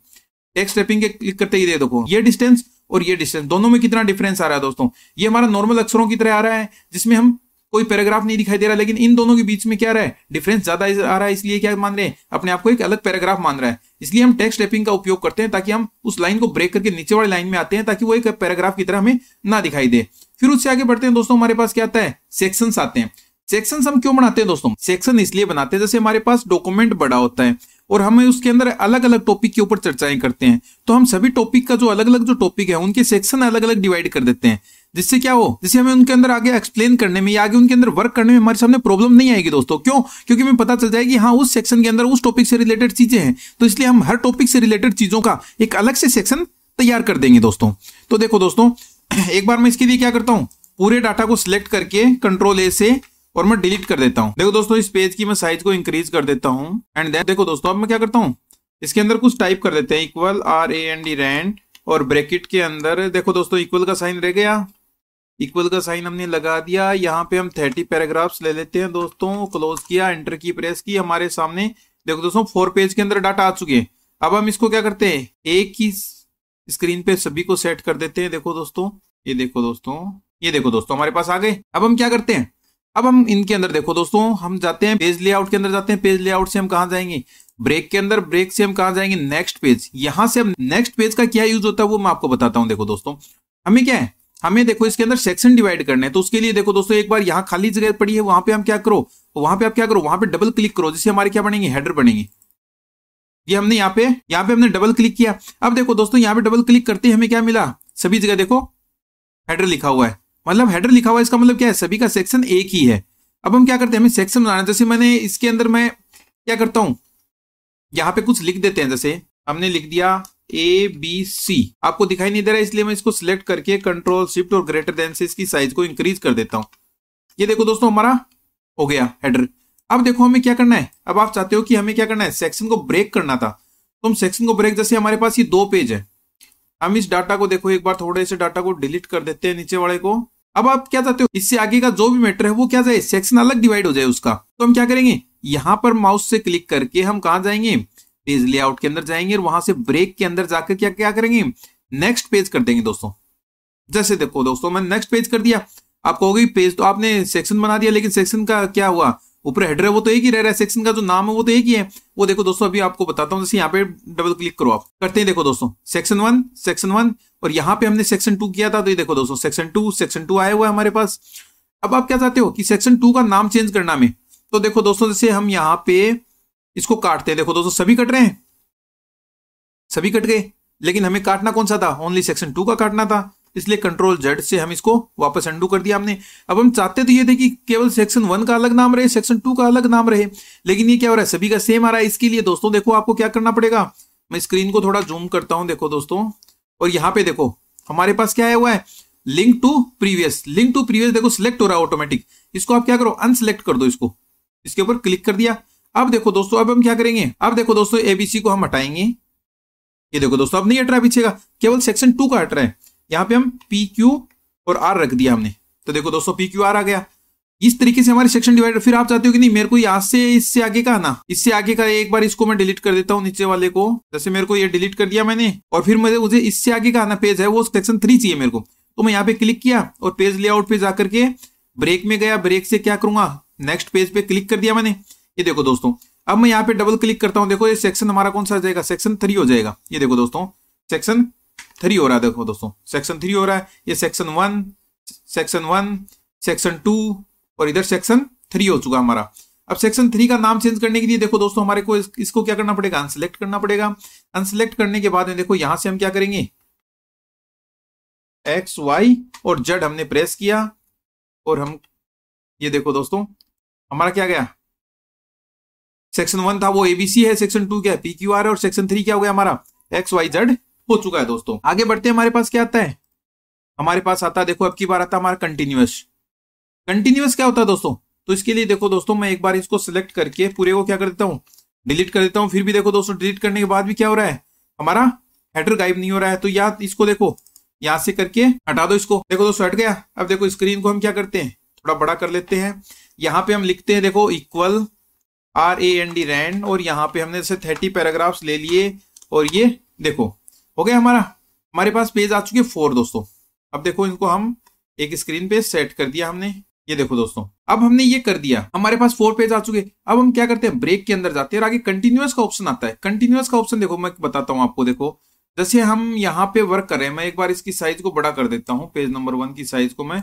टेक्स्ट रैपिंग के क्लिक करते ही देखो ये डिस्टेंस और ये डिस्टेंस दोनों में कितना डिफरेंस आ रहा है दोस्तों ये हमारा नॉर्मल अक्षरों की तरह आ रहा है जिसमें हम कोई पैराग्राफ नहीं दिखाई दे रहा लेकिन इन दोनों के बीच में क्या रहा है डिफरेंस ज्यादा आ रहा है इसलिए क्या मान रहे हैं अपने आप को एक अलग पैराग्राफ मान रहा है इसलिए हम टेक्स्ट टाइपिंग का उपयोग करते हैं ताकि हम उस लाइन को ब्रेक करके नीचे वाली लाइन में आते हैं ताकि वो एक पैराग्राफ की तरह हमें ना दिखाई दे फिर उससे आगे बढ़ते हैं दोस्तों हमारे पास क्या आता है सेक्शन आते हैं सेक्शन हम क्यों बनाते हैं दोस्तों सेक्शन इसलिए बनाते हैं जैसे हमारे पास डॉक्यूमेंट बड़ा होता है और हम उसके अंदर अलग अलग टॉपिक के ऊपर चर्चाएं करते हैं तो हम सभी टॉपिक का जो अलग अलग जो टॉपिक है उनके सेक्शन अलग अलग डिवाइड कर देते हैं जिससे क्या हो जिससे हमें उनके अंदर आगे एक्सप्लेन करने में या आगे उनके अंदर वर्क करने में हमारे सामने प्रॉब्लम नहीं आएगी दोस्तों क्यों क्योंकि हमें पता चल जाएगी हाँ उस सेक्शन के अंदर उस टॉपिक से रिलेटेड चीजें हैं तो इसलिए हम हर टॉपिक से रिलेटेड चीजों का एक अलग से सेक्शन तैयार कर देंगे दोस्तों तो देखो दोस्तों एक बार मैं इसके लिए क्या करता हूँ पूरे डाटा को सिलेक्ट करके कंट्रोल ए से और मैं डिलीट कर देता हूँ देखो दोस्तों इस पेज की मैं साइज को इंक्रीज कर देता हूँ एंड देन देखो दोस्तों अब मैं क्या करता हूँ इसके अंदर कुछ टाइप कर देते हैं equal R A N D rand और ब्रैकेट के अंदर देखो दोस्तों इक्वल का साइन रह गया इक्वल का साइन हमने लगा दिया यहाँ पे हम थर्टी पैराग्राफ्स ले लेते हैं दोस्तों क्लोज किया एंटर की प्रेस की हमारे सामने देखो दोस्तों फोर पेज के अंदर डाटा आ चुके हैं अब हम इसको क्या करते हैं एक ही स्क्रीन पे सभी को सेट कर देते हैं देखो दोस्तों ये देखो दोस्तों ये देखो दोस्तों हमारे पास आ गए अब हम क्या करते हैं अब हम इनके अंदर देखो दोस्तों हम जाते हैं पेज लेआउट के अंदर जाते हैं पेज लेआउट से हम कहा जाएंगे ब्रेक के अंदर ब्रेक से हम कहा जाएंगे नेक्स्ट पेज यहां से हम नेक्स्ट पेज का क्या यूज होता है वो मैं आपको बताता हूं देखो दोस्तों हमें क्या है हमें देखो इसके अंदर सेक्शन डिवाइड करने है तो उसके लिए देखो दोस्तों एक बार यहाँ खाली जगह पड़ी है वहां पे हम क्या करो वहां पे आप क्या करो वहां पे डबल क्लिक करो जिससे हमारे क्या बनेंगे हेडर बनेंगे ये हमने यहाँ पे यहाँ पे हमने डबल क्लिक किया अब देखो दोस्तों यहाँ पे डबल क्लिक करते हमें क्या मिला सभी जगह देखो हेडर लिखा हुआ है मतलब हेडर लिखा हुआ है इसका मतलब क्या है सभी का सेक्शन एक ही है अब हम क्या करते हैं हमें सेक्शन बनाना जैसे मैंने इसके अंदर मैं क्या करता हूँ यहाँ पे कुछ लिख देते हैं जैसे हमने लिख दिया ए बी सी आपको दिखाई नहीं दे रहा इसलिए मैं इसको सिलेक्ट करके कंट्रोल शिफ्ट और ग्रेटर देन से इसकी साइज को इंक्रीज कर देता हूं ये देखो दोस्तों हमारा हो गया हेडर अब देखो हमें क्या करना है अब आप चाहते हो कि हमें क्या करना है सेक्शन को ब्रेक करना था तो हम सेक्शन को ब्रेक जैसे हमारे पास ये दो पेज है हम इस डाटा को देखो एक बार थोड़े से डाटा को डिलीट कर देते हैं नीचे वाले को अब आप क्या चाहते हो इससे आगे का जो भी मैटर है वो क्या जाए सेक्शन अलग डिवाइड हो जाए उसका तो हम क्या करेंगे यहां पर माउस से क्लिक करके हम कहा जाएंगे पेज लेआउट के अंदर जाएंगे और वहां से ब्रेक के अंदर जाकर क्या क्या करेंगे नेक्स्ट पेज कर देंगे दोस्तों जैसे देखो दोस्तों मैंने नेक्स्ट पेज कर दिया आप कहोगे पेज तो आपने सेक्शन बना दिया लेकिन सेक्शन का क्या हुआ ऊपर हेडर है वो तो एक ही रह रहा है सेक्शन का जो नाम है वो तो एक ही है वो देखो दोस्तों अभी आपको बताता हूँ जैसे यहाँ पे डबल क्लिक करो आप करते हैं देखो दोस्तों सेक्शन वन सेक्शन वन और यहाँ पे हमने सेक्शन टू किया था तो ये देखो दोस्तों सेक्शन टू सेक्शन टू आया हुआ है हमारे पास अब आप क्या चाहते हो कि सेक्शन टू का नाम चेंज करना में तो देखो दोस्तों जैसे हम यहाँ पे इसको काटते हैं देखो दोस्तों सभी कट रहे हैं सभी कट गए लेकिन हमें काटना कौन सा था ओनली सेक्शन टू का काटना था इसलिए कंट्रोल जेड से हम इसको वापस अंडू कर दिया हमने अब हम चाहते तो ये थे कि केवल सेक्शन वन का अलग नाम रहे सेक्शन टू का अलग नाम रहे लेकिन ये क्या हो रहा है सभी का सेम आ रहा है इसके लिए दोस्तों देखो आपको क्या करना पड़ेगा मैं स्क्रीन को थोड़ा जूम करता हूं देखो दोस्तों और यहाँ पे देखो हमारे पास क्या आया हुआ है link to previous link to previous देखो सिलेक्ट हो रहा है ऑटोमेटिक इसको आप क्या करो अनसिलेक्ट कर दो इसको इसके ऊपर क्लिक कर दिया अब देखो दोस्तों अब हम क्या करेंगे अब देखो दोस्तों एबीसी को हम हटाएंगे ये देखो दोस्तों अब नहीं हट रहा पीछे का केवल सेक्शन टू का हट रहा है यहाँ पे हम पी क्यू और आर रख दिया हमने तो देखो दोस्तों पी क्यू आर आ गया इस तरीके से हमारे सेक्शन डिवाइडर फिर आप चाहते हो कि नहीं मेरे को यहाँ से इससे आगे का ना इससे आगे का एक बार इसको मैं डिलीट कर देता हूँ नीचे वाले को जैसे मेरे को ये डिलीट कर दिया मैंने और फिर मुझे मुझे इससे आगे का ना पेज है वो सेक्शन थ्री चाहिए मेरे को तो मैं यहाँ पे क्लिक किया और पेज लेआउट पे जाकर के ब्रेक में गया ब्रेक से क्या करूंगा नेक्स्ट पेज पे क्लिक कर दिया मैंने ये देखो दोस्तों अब मैं यहाँ पे डबल क्लिक करता हूँ देखो ये सेक्शन हमारा कौन सा जाएगा सेक्शन थ्री हो जाएगा ये देखो दोस्तों सेक्शन थ्री हो रहा है देखो दोस्तों सेक्शन थ्री हो रहा है ये section one section one section two और इधर सेक्शन थ्री हो चुका हमारा अब सेक्शन थ्री का नाम चेंज करने के लिए देखो दोस्तों हमारे को इस, इसको क्या करना पड़ेगा अनसेलेक्ट करना पड़ेगा अनसेलेक्ट करने के बाद में देखो यहां से हम क्या करेंगे एक्स वाई और जेड हमने प्रेस किया और हम ये देखो दोस्तों हमारा क्या गया सेक्शन वन था वो एबीसी है सेक्शन टू क्या है पी क्यू आर है और सेक्शन थ्री क्या हो गया हमारा एक्स वाई जेड हो चुका है दोस्तों आगे बढ़ते हैं हमारे पास क्या आता है हमारे पास आता है देखो अब की बार आता है हमारा कंटिन्यूस कंटिन्यूस क्या होता है दोस्तों तो इसके लिए देखो दोस्तों मैं एक बार इसको सिलेक्ट करके पूरे को क्या कर देता हूँ डिलीट कर देता हूँ फिर भी देखो दोस्तों डिलीट करने के बाद भी क्या हो रहा है हमारा हेडर गायब नहीं हो रहा है तो याद इसको देखो यहाँ से करके हटा दो इसको देखो दोस्तों हट गया अब देखो स्क्रीन को हम क्या करते हैं थोड़ा बड़ा कर लेते हैं यहाँ पे हम लिखते हैं देखो equal R A N D rand और यहाँ पे हमने जैसे थर्टी पैराग्राफ्स ले लिए और ये देखो हो गया हमारा हमारे पास पेज आ चुके फोर दोस्तों अब देखो इनको हम एक स्क्रीन पे सेट कर दिया हमने ये देखो दोस्तों अब हमने ये कर दिया हमारे पास फोर पेज आ चुके अब हम क्या करते हैं ब्रेक के अंदर जाते हैं और आगे कंटिन्यूस का ऑप्शन आता है कंटिन्यूस का ऑप्शन देखो मैं बताता हूँ आपको देखो जैसे हम यहाँ पे वर्क कर रहे हैं मैं एक बार इसकी साइज को बड़ा कर देता हूँ पेज नंबर वन की साइज को मैं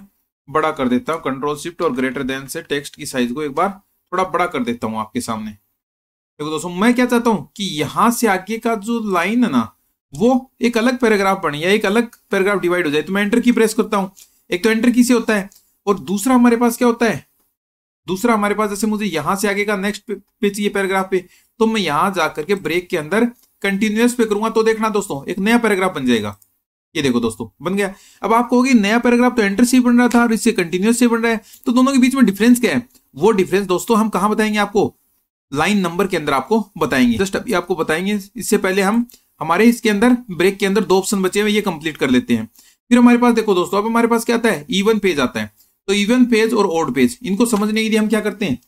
बड़ा कर देता हूँ कंट्रोल शिफ्ट और ग्रेटर देन से टेक्स्ट की साइज को एक बार थोड़ा बड़ा कर देता हूँ आपके सामने देखो दोस्तों मैं क्या चाहता हूँ कि यहाँ से आगे का जो लाइन है ना वो एक अलग पैराग्राफ बने या एक अलग पैराग्राफ डिवाइड हो जाए तो मैं एंटर की प्रेस करता हूँ एक तो एंटर की से होता है और दूसरा हमारे पास क्या होता है दूसरा हमारे पास जैसे मुझे यहां से आगे का नेक्स्ट पे चाहिए पैराग्राफ पे तो मैं यहां जाकर के ब्रेक के अंदर कंटिन्यूस पे करूंगा तो देखना दोस्तों एक नया पैराग्राफ बन जाएगा ये देखो दोस्तों बन गया अब आप कहोगे नया पैराग्राफ तो एंटर से बन रहा था और इससे कंटिन्यूस से बन रहा है तो दोनों के बीच में डिफरेंस क्या है वो डिफरेंस दोस्तों हम कहा बताएंगे आपको लाइन नंबर के अंदर आपको बताएंगे जस्ट अभी आपको बताएंगे इससे पहले हम हमारे इसके अंदर ब्रेक के अंदर दो ऑप्शन बचे हुए ये कंप्लीट कर लेते हैं फिर हमारे पास देखो दोस्तों अब हमारे पास क्या आता है इवन पेज आता है तो इवन पेज और ओड पेज इनको समझने के लिए हम क्या करते हैं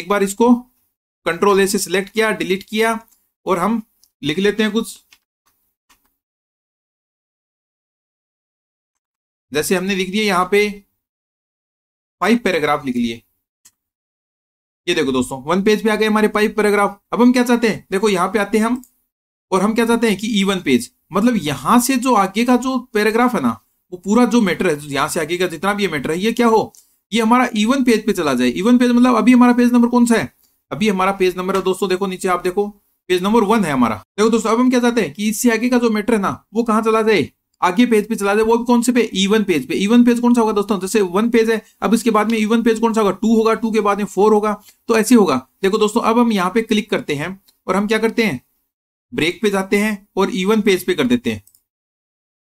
एक बार इसको कंट्रोल ए से सिलेक्ट किया डिलीट किया और हम लिख लेते हैं कुछ जैसे हमने लिख दिया यहां पे फाइव पैराग्राफ लिख लिए ये देखो दोस्तों वन पेज पे आ गए हमारे पाइप पैराग्राफ अब हम क्या चाहते हैं देखो यहाँ पे आते हैं हम और हम क्या चाहते हैं कि ई वन पेज मतलब यहां से जो आगे का जो पैराग्राफ है ना वो पूरा जो मैटर है यहां से आगे का जितना भी ये मैटर है ये क्या हो ये हमारा ईवन पेज पे चला जाए ईवन पेज मतलब अभी हमारा पेज नंबर कौन सा है अभी हमारा पेज नंबर है दोस्तों देखो नीचे आप देखो पेज नंबर वन है हमारा देखो दोस्तों अब हम क्या चाहते हैं कि इससे आगे का जो मैटर है ना वो कहाँ चला जाए आगे पेज पे चला जाए वो कौन से पे इवन पेज पे इवन पेज कौन सा होगा दोस्तों जैसे वन पेज है अब इसके बाद में इवन पेज कौन सा होगा टू होगा टू के बाद में फोर होगा तो ऐसे होगा देखो दोस्तों अब हम यहाँ पे क्लिक करते हैं और हम क्या करते हैं ब्रेक पे जाते हैं और इवन पेज पे कर देते हैं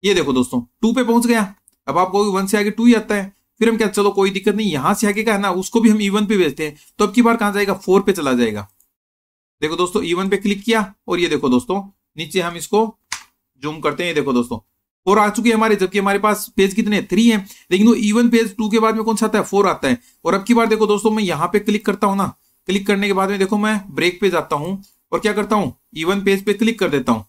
ये देखो दोस्तों टू पे पहुंच गया अब आपको वन से आगे टू ही आता है फिर हम क्या चलो कोई दिक्कत नहीं यहां से आगे का है ना उसको भी हम इवन पे भेजते हैं तो अब की बार कहा जाएगा फोर पे चला जाएगा देखो दोस्तों इवन पे क्लिक किया और ये देखो दोस्तों नीचे हम इसको जूम करते हैं ये देखो दोस्तों फोर आ चुकी है हमारे जबकि हमारे पास पेज कितने थ्री है लेकिन वो इवन पेज टू के बाद में कौन सा आता है फोर आता है और अब की बार देखो दोस्तों मैं यहाँ पे क्लिक करता हूँ ना क्लिक करने के बाद में देखो मैं ब्रेक पे जाता हूँ और क्या करता हूँ इवन पेज पे क्लिक कर देता हूँ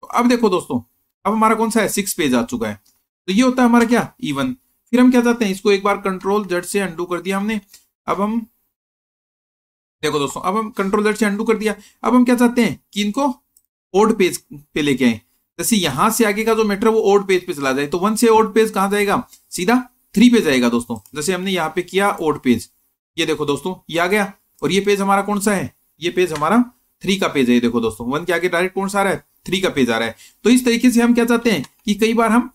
तो अब देखो दोस्तों अब हमारा कौन सा है सिक्स पेज आ चुका है तो ये होता है हमारा क्या इवन फिर हम क्या चाहते हैं इसको एक बार कंट्रोल जट से अंडू कर दिया हमने अब हम देखो दोस्तों अब हम कंट्रोल जट से अंडू कर दिया अब हम क्या चाहते हैं कि इनको ओड पेज पे लेके आए जैसे यहां से आगे का जो मैटर वो ओड पेज पे चला जाए तो वन से ओड पेज कहां जाएगा सीधा थ्री पे जाएगा दोस्तों जैसे हमने यहाँ पे किया ओड पेज ये देखो दोस्तों ये आ गया और ये पेज हमारा कौन सा है ये पेज हमारा थ्री का पेज है देखो दोस्तों वन के आगे डायरेक्ट कौन सा आ रहा है थ्री का पेज आ रहा है तो इस तरीके से हम क्या चाहते हैं कि कई बार हम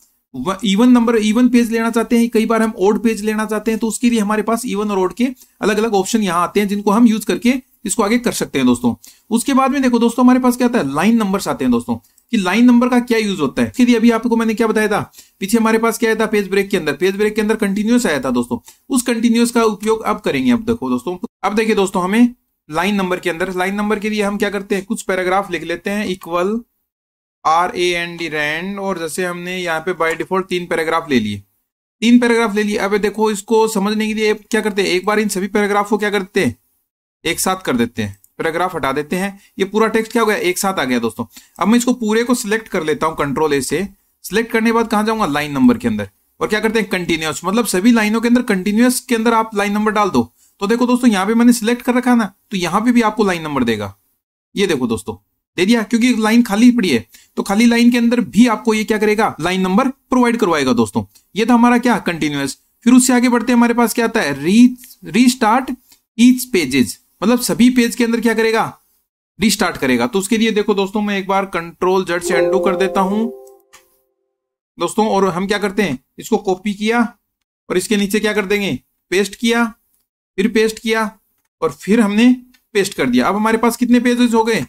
इवन नंबर इवन पेज लेना चाहते हैं कई बार हम ओड पेज लेना चाहते हैं तो उसके लिए हमारे पास इवन और ओड के अलग अलग ऑप्शन यहाँ आते हैं जिनको हम यूज करके इसको आगे कर सकते हैं दोस्तों उसके बाद में देखो दोस्तों हमारे पास क्या आता है लाइन नंबर आते हैं दोस्तों कि लाइन नंबर का क्या यूज होता है इसके लिए अभी आपको मैंने क्या बताया था पीछे हमारे पास क्या आया था पेज ब्रेक के अंदर पेज ब्रेक के अंदर कंटिन्यूस आया था दोस्तों उस कंटिन्यूस का उपयोग अब करेंगे अब देखो दोस्तों अब देखिए दोस्तों हमें लाइन नंबर के अंदर लाइन नंबर के लिए हम क्या करते हैं कुछ पैराग्राफ लिख लेते हैं equal R A N D rand और जैसे हमने यहाँ पे बाय डिफॉल्ट तीन पैराग्राफ ले लिए तीन पैराग्राफ ले लिए अब देखो इसको समझने के लिए क्या करते हैं एक बार इन सभी पैराग्राफ को क्या करते हैं एक साथ कर देते हैं पैराग्राफ हटा देते हैं ये पूरा टेक्स्ट क्या हो गया एक साथ आ गया दोस्तों अब मैं इसको पूरे को सिलेक्ट कर लेता हूँ कंट्रोल ए से सिलेक्ट करने के बाद कहा जाऊंगा लाइन नंबर के अंदर और क्या करते हैं कंटिन्यूस मतलब सभी लाइनों के अंदर कंटिन्यूस के अंदर आप लाइन नंबर डाल दो तो देखो दोस्तों यहाँ पे मैंने सिलेक्ट कर रखा ना तो यहाँ पे भी आपको लाइन नंबर देगा ये देखो दोस्तों दे दिया क्योंकि लाइन खाली पड़ी है तो खाली लाइन के अंदर भी आपको ये क्या करेगा लाइन नंबर प्रोवाइड करवाएगा दोस्तों ये था हमारा क्या कंटिन्यूस फिर उससे आगे बढ़ते हैं हमारे पास क्या आता है री रीस्टार्ट ईच पेजेस मतलब सभी पेज के अंदर क्या करेगा रिस्टार्ट करेगा तो उसके लिए देखो दोस्तों मैं एक बार कंट्रोल जड से अंडू कर देता हूं दोस्तों और हम क्या करते हैं इसको कॉपी किया और इसके नीचे क्या कर देंगे पेस्ट किया फिर पेस्ट किया और फिर हमने पेस्ट कर दिया अब हमारे पास कितने पेजेस हो गए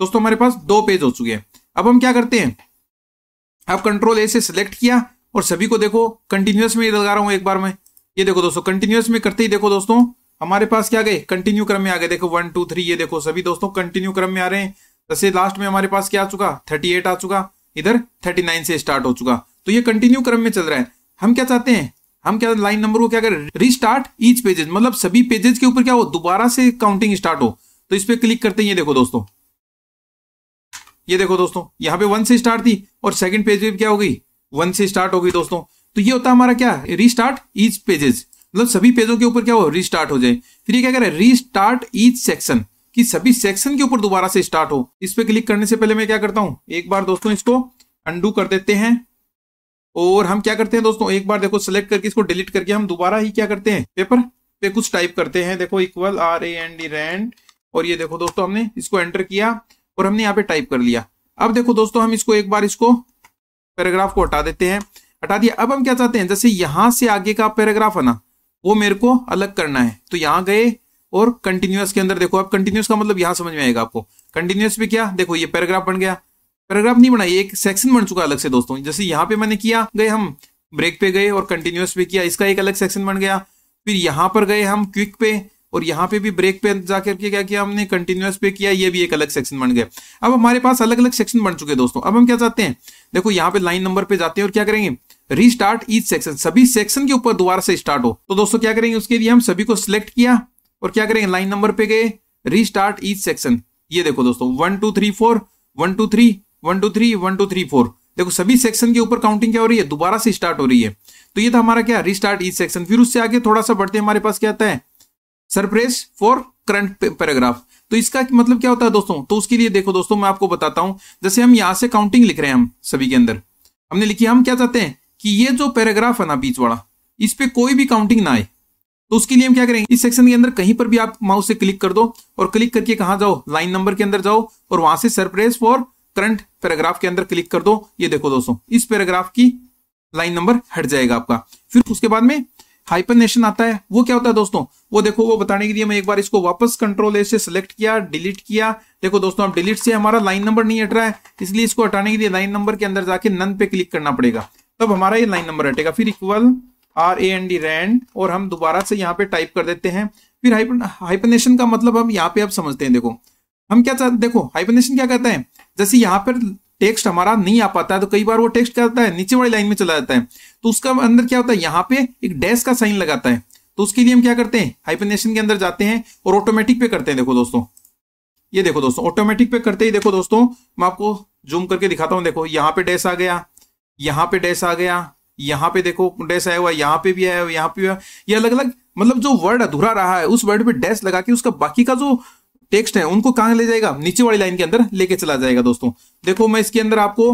दोस्तों हमारे पास दो पेज हो चुके हैं अब हम क्या करते हैं अब कंट्रोल ए से सिलेक्ट किया और सभी को देखो कंटिन्यूस में लगा रहा हूं एक बार में ये देखो दोस्तों कंटिन्यूस में करते ही देखो दोस्तों हमारे पास क्या गए कंटिन्यू क्रम में आ गए देखो वन टू थ्री ये देखो सभी दोस्तों कंटिन्यू क्रम में आ रहे हैं जैसे तो लास्ट में हमारे पास क्या आ चुका थर्टी एट आ चुका इधर थर्टी नाइन से स्टार्ट हो चुका तो ये कंटिन्यू क्रम में चल रहा है हम क्या चाहते हैं हम क्या लाइन नंबर को क्या करें रिस्टार्ट ईच पेजेज मतलब सभी पेजेज के ऊपर क्या हो दोबारा से काउंटिंग स्टार्ट हो तो इस पर क्लिक करते हैं ये देखो दोस्तों ये देखो दोस्तों यहाँ पे वन से स्टार्ट थी और सेकंड पेज पे क्या हो गई वन से स्टार्ट हो गई दोस्तों तो ये होता हमारा क्या रिस्टार्ट ईच पेजेज मतलब सभी पेजों के ऊपर क्या हो रिस्टार्ट हो जाए फिर ये क्या कह रहा है रिस्टार्ट ईच सेक्शन कि सभी सेक्शन के ऊपर दोबारा से स्टार्ट हो इस पे क्लिक करने से पहले मैं क्या करता हूं एक बार दोस्तों इसको अंडू कर देते हैं और हम क्या करते हैं दोस्तों एक बार देखो सेलेक्ट करके इसको डिलीट करके हम दोबारा ही क्या करते हैं पेपर पे कुछ टाइप करते हैं देखो equal R A N D rand और ये देखो दोस्तों हमने इसको एंटर किया और हमने यहाँ पे टाइप कर लिया अब देखो दोस्तों हम इसको एक बार इसको पैराग्राफ को हटा देते हैं हटा दिया अब हम क्या चाहते हैं जैसे यहां से आगे का पैराग्राफ है ना वो मेरे को अलग करना है तो यहाँ गए और कंटिन्यूस के अंदर देखो आप कंटिन्यूस का मतलब यहाँ समझ में आएगा आपको कंटिन्यूस भी क्या देखो ये पैराग्राफ बन गया पैराग्राफ नहीं बना ये एक सेक्शन बन चुका अलग से दोस्तों जैसे यहाँ पे मैंने किया गए हम ब्रेक पे गए और कंटिन्यूस पे किया इसका एक अलग सेक्शन बन गया फिर यहाँ पर गए हम क्विक पे और यहाँ पे भी ब्रेक पे जाकर के क्या किया हमने कंटिन्यूस पे किया ये भी एक अलग सेक्शन बन गया अब हमारे पास अलग अलग सेक्शन बन चुके दोस्तों अब हम क्या चाहते हैं देखो यहाँ पे लाइन नंबर पे जाते हैं और क्या करेंगे रिस्टार्ट ईच सेक्शन सभी सेक्शन के ऊपर दोबारा से स्टार्ट हो तो दोस्तों क्या करेंगे उसके लिए हम सभी को सिलेक्ट किया और क्या करेंगे लाइन नंबर पे गए रिस्टार्ट ईच सेक्शन ये देखो दोस्तों one two three four one two three one two three one two three four देखो सभी सेक्शन के ऊपर काउंटिंग क्या हो रही है दोबारा से स्टार्ट हो रही है तो ये था हमारा क्या रिस्टार्ट ईच सेक्शन फिर उससे आगे थोड़ा सा बढ़ते हमारे पास क्या आता है सरप्रेस फॉर करंट पैराग्राफ तो इसका मतलब क्या होता है दोस्तों तो उसके लिए देखो दोस्तों मैं आपको बताता हूं जैसे हम यहां से काउंटिंग लिख रहे हैं हम सभी के अंदर हमने लिखी हम क्या चाहते हैं कि ये जो पैराग्राफ है ना बीच वाला इस पर कोई भी काउंटिंग ना आए तो उसके लिए हम क्या करेंगे इस सेक्शन के अंदर कहीं पर भी आप माउस से क्लिक कर दो और क्लिक करके कहा जाओ लाइन नंबर के अंदर जाओ और वहां से सरप्रेस फॉर करंट पैराग्राफ के अंदर क्लिक कर दो ये देखो दोस्तों इस पैराग्राफ की लाइन नंबर हट जाएगा आपका फिर उसके बाद में हाइपरनेशन आता है वो क्या होता है दोस्तों वो देखो वो बताने के लिए मैं एक बार इसको वापस कंट्रोल ए से सिलेक्ट किया डिलीट किया देखो दोस्तों अब डिलीट से हमारा लाइन नंबर नहीं हट रहा है इसलिए इसको हटाने के लिए लाइन नंबर के अंदर जाके नन पे क्लिक करना पड़ेगा तब हमारा ये लाइन नंबर हटेगा फिर equal R A N D rand और हम दोबारा से यहाँ पे टाइप कर देते हैं फिर हाइपनेशन का मतलब हम यहाँ पे अब समझते हैं देखो हम क्या चाहते देखो हाइपनेशन क्या कहता है जैसे यहाँ पर टेक्स्ट हमारा नहीं आ पाता है तो कई बार वो टेक्स्ट क्या होता है नीचे वाली लाइन में चला जाता है तो उसका अंदर क्या होता है यहाँ पे एक डैश का साइन लगाता है तो उसके लिए हम क्या करते हैं हाइपनेशन के अंदर जाते हैं और ऑटोमेटिक पे करते हैं देखो दोस्तों ये देखो दोस्तों ऑटोमेटिक पे करते ही देखो दोस्तों मैं आपको जूम करके दिखाता हूँ देखो यहाँ पे डैश आ गया यहाँ पे डैश आ गया यहाँ पे देखो डैश आया हुआ यहाँ पे भी आया हुआ यहाँ पे ये अलग अलग मतलब जो वर्ड अधूरा रहा है उस वर्ड पे डैश लगा के उसका बाकी का जो टेक्स्ट है उनको कहां ले जाएगा नीचे वाली लाइन के अंदर लेके चला जाएगा दोस्तों देखो मैं इसके अंदर आपको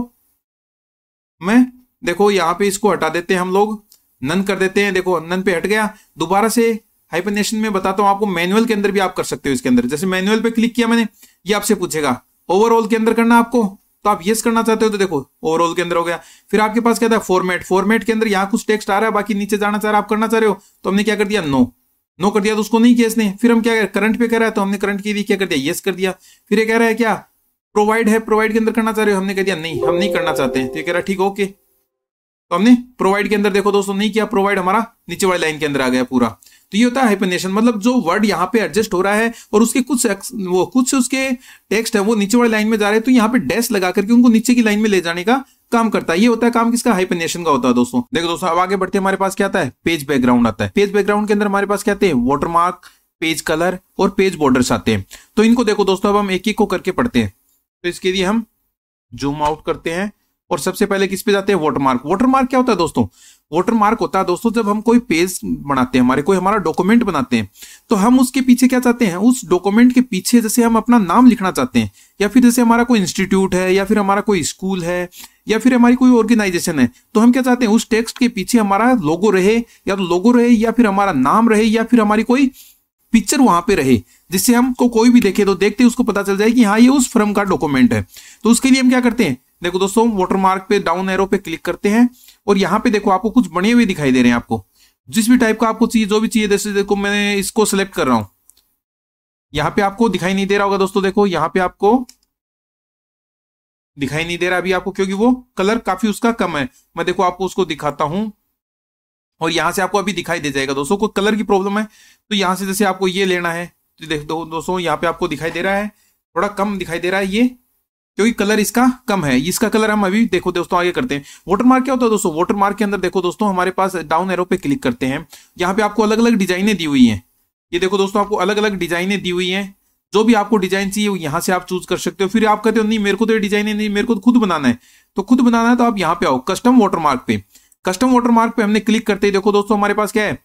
मैं देखो यहाँ पे इसको हटा देते हैं हम लोग नन कर देते हैं देखो नन पे हट गया दोबारा से हाइपरनेशन में बताता हूँ आपको मैनुअल के अंदर भी आप कर सकते हो इसके अंदर जैसे मैनुअल पे क्लिक किया मैंने ये आपसे पूछेगा ओवरऑल के अंदर करना आपको तो आप यस करना चाहते हो तो देखो ओवरऑल के अंदर हो गया फिर आपके पास क्या था फॉर्मेट फॉर्मेट के अंदर यहाँ कुछ टेक्स्ट आ रहा है बाकी नीचे जाना चाह रहा है आप करना चाह रहे हो तो हमने क्या कर दिया नो नो कर दिया तो उसको नहीं किया इसने फिर हम क्या करंट पे कह रहा है तो हमने करंट के लिए क्या कर दिया यस कर दिया फिर ये कह रहा है क्या प्रोवाइड है प्रोवाइड के अंदर करना चाह रहे हो हमने कह दिया नहीं हम नहीं करना चाहते हैं तो ये कह रहा है ठीक ओके तो हमने प्रोवाइड के अंदर देखो दोस्तों नहीं किया प्रोवाइड हमारा नीचे वाली लाइन के अंदर आ गया पूरा तो ये होता है हाइपनेशन मतलब जो वर्ड यहाँ पे एडजस्ट हो रहा है और उसके कुछ वो कुछ उसके टेक्स्ट है वो नीचे वाली लाइन में जा रहे हैं तो यहाँ पे डैश लगा करके उनको नीचे की लाइन में ले जाने का काम करता है ये होता है काम किसका हाइपनेशन का होता है दोस्तों देखो दोस्तों अब आगे बढ़ते हमारे पास क्या आता है पेज बैकग्राउंड आता है पेज बैकग्राउंड के अंदर हमारे पास क्या आते हैं पेज कलर और पेज बॉर्डर आते हैं तो इनको देखो दोस्तों अब हम एक एक को करके पढ़ते हैं तो इसके लिए हम जूम आउट करते हैं और सबसे पहले किस पे जाते हैं वाटरमार्क वाटरमार्क क्या होता है दोस्तों वाटरमार्क होता है दोस्तों जब हम कोई पेज बनाते हैं हमारे कोई हमारा डॉक्यूमेंट बनाते हैं तो हम उसके पीछे क्या चाहते हैं उस डॉक्यूमेंट के पीछे जैसे हम अपना नाम लिखना चाहते हैं या फिर जैसे हमारा कोई इंस्टीट्यूट है या फिर हमारा कोई स्कूल है या फिर हमारी कोई ऑर्गेनाइजेशन है तो हम क्या चाहते हैं उस टेक्स्ट के पीछे हमारा लोगो रहे या तो लोगो रहे या फिर हमारा नाम रहे या फिर हमारी कोई पिक्चर वहां पे रहे जिससे हमको कोई भी देखे तो देखते उसको पता चल जाए कि हाँ ये उस फर्म का डॉक्यूमेंट है तो उसके लिए हम क्या करते हैं देखो दोस्तों वाटरमार्क पे डाउन एरो पे क्लिक करते हैं और यहाँ पे देखो आपको कुछ बने हुए दिखाई दे रहे हैं आपको जिस भी टाइप का आपको चाहिए जो भी चाहिए जैसे देखो मैं इसको सिलेक्ट कर रहा हूं यहाँ पे आपको दिखाई नहीं दे रहा होगा दोस्तों देखो यहाँ पे आपको दिखाई नहीं दे रहा अभी आपको क्योंकि वो कलर काफी उसका कम है मैं देखो आपको उसको दिखाता हूं और यहां से आपको अभी दिखाई दे जाएगा दोस्तों कोई कलर की प्रॉब्लम है तो यहां से जैसे आपको ये लेना है तो देख दो दोस्तों यहाँ पे आपको दिखाई दे रहा है थोड़ा कम दिखाई दे रहा है ये क्योंकि कलर इसका कम है इसका कलर हम अभी देखो दोस्तों आगे करते हैं वाटर मार्क क्या होता है दोस्तों वाटर मार्क के अंदर देखो दोस्तों हमारे पास डाउन एरो पे क्लिक करते हैं यहाँ पे आपको अलग अलग डिजाइनें दी हुई हैं ये देखो दोस्तों आपको अलग अलग डिजाइनें दी हुई हैं जो भी आपको डिजाइन चाहिए वो यहाँ से आप चूज कर सकते हो फिर आप कहते हो नहीं मेरे को तो ये डिजाइन है नहीं मेरे को तो खुद बनाना है तो खुद बनाना है तो आप यहाँ पे आओ कस्टम वाटर मार्क पे कस्टम वाटर मार्क पे हमने क्लिक करते देखो दोस्तों हमारे पास क्या है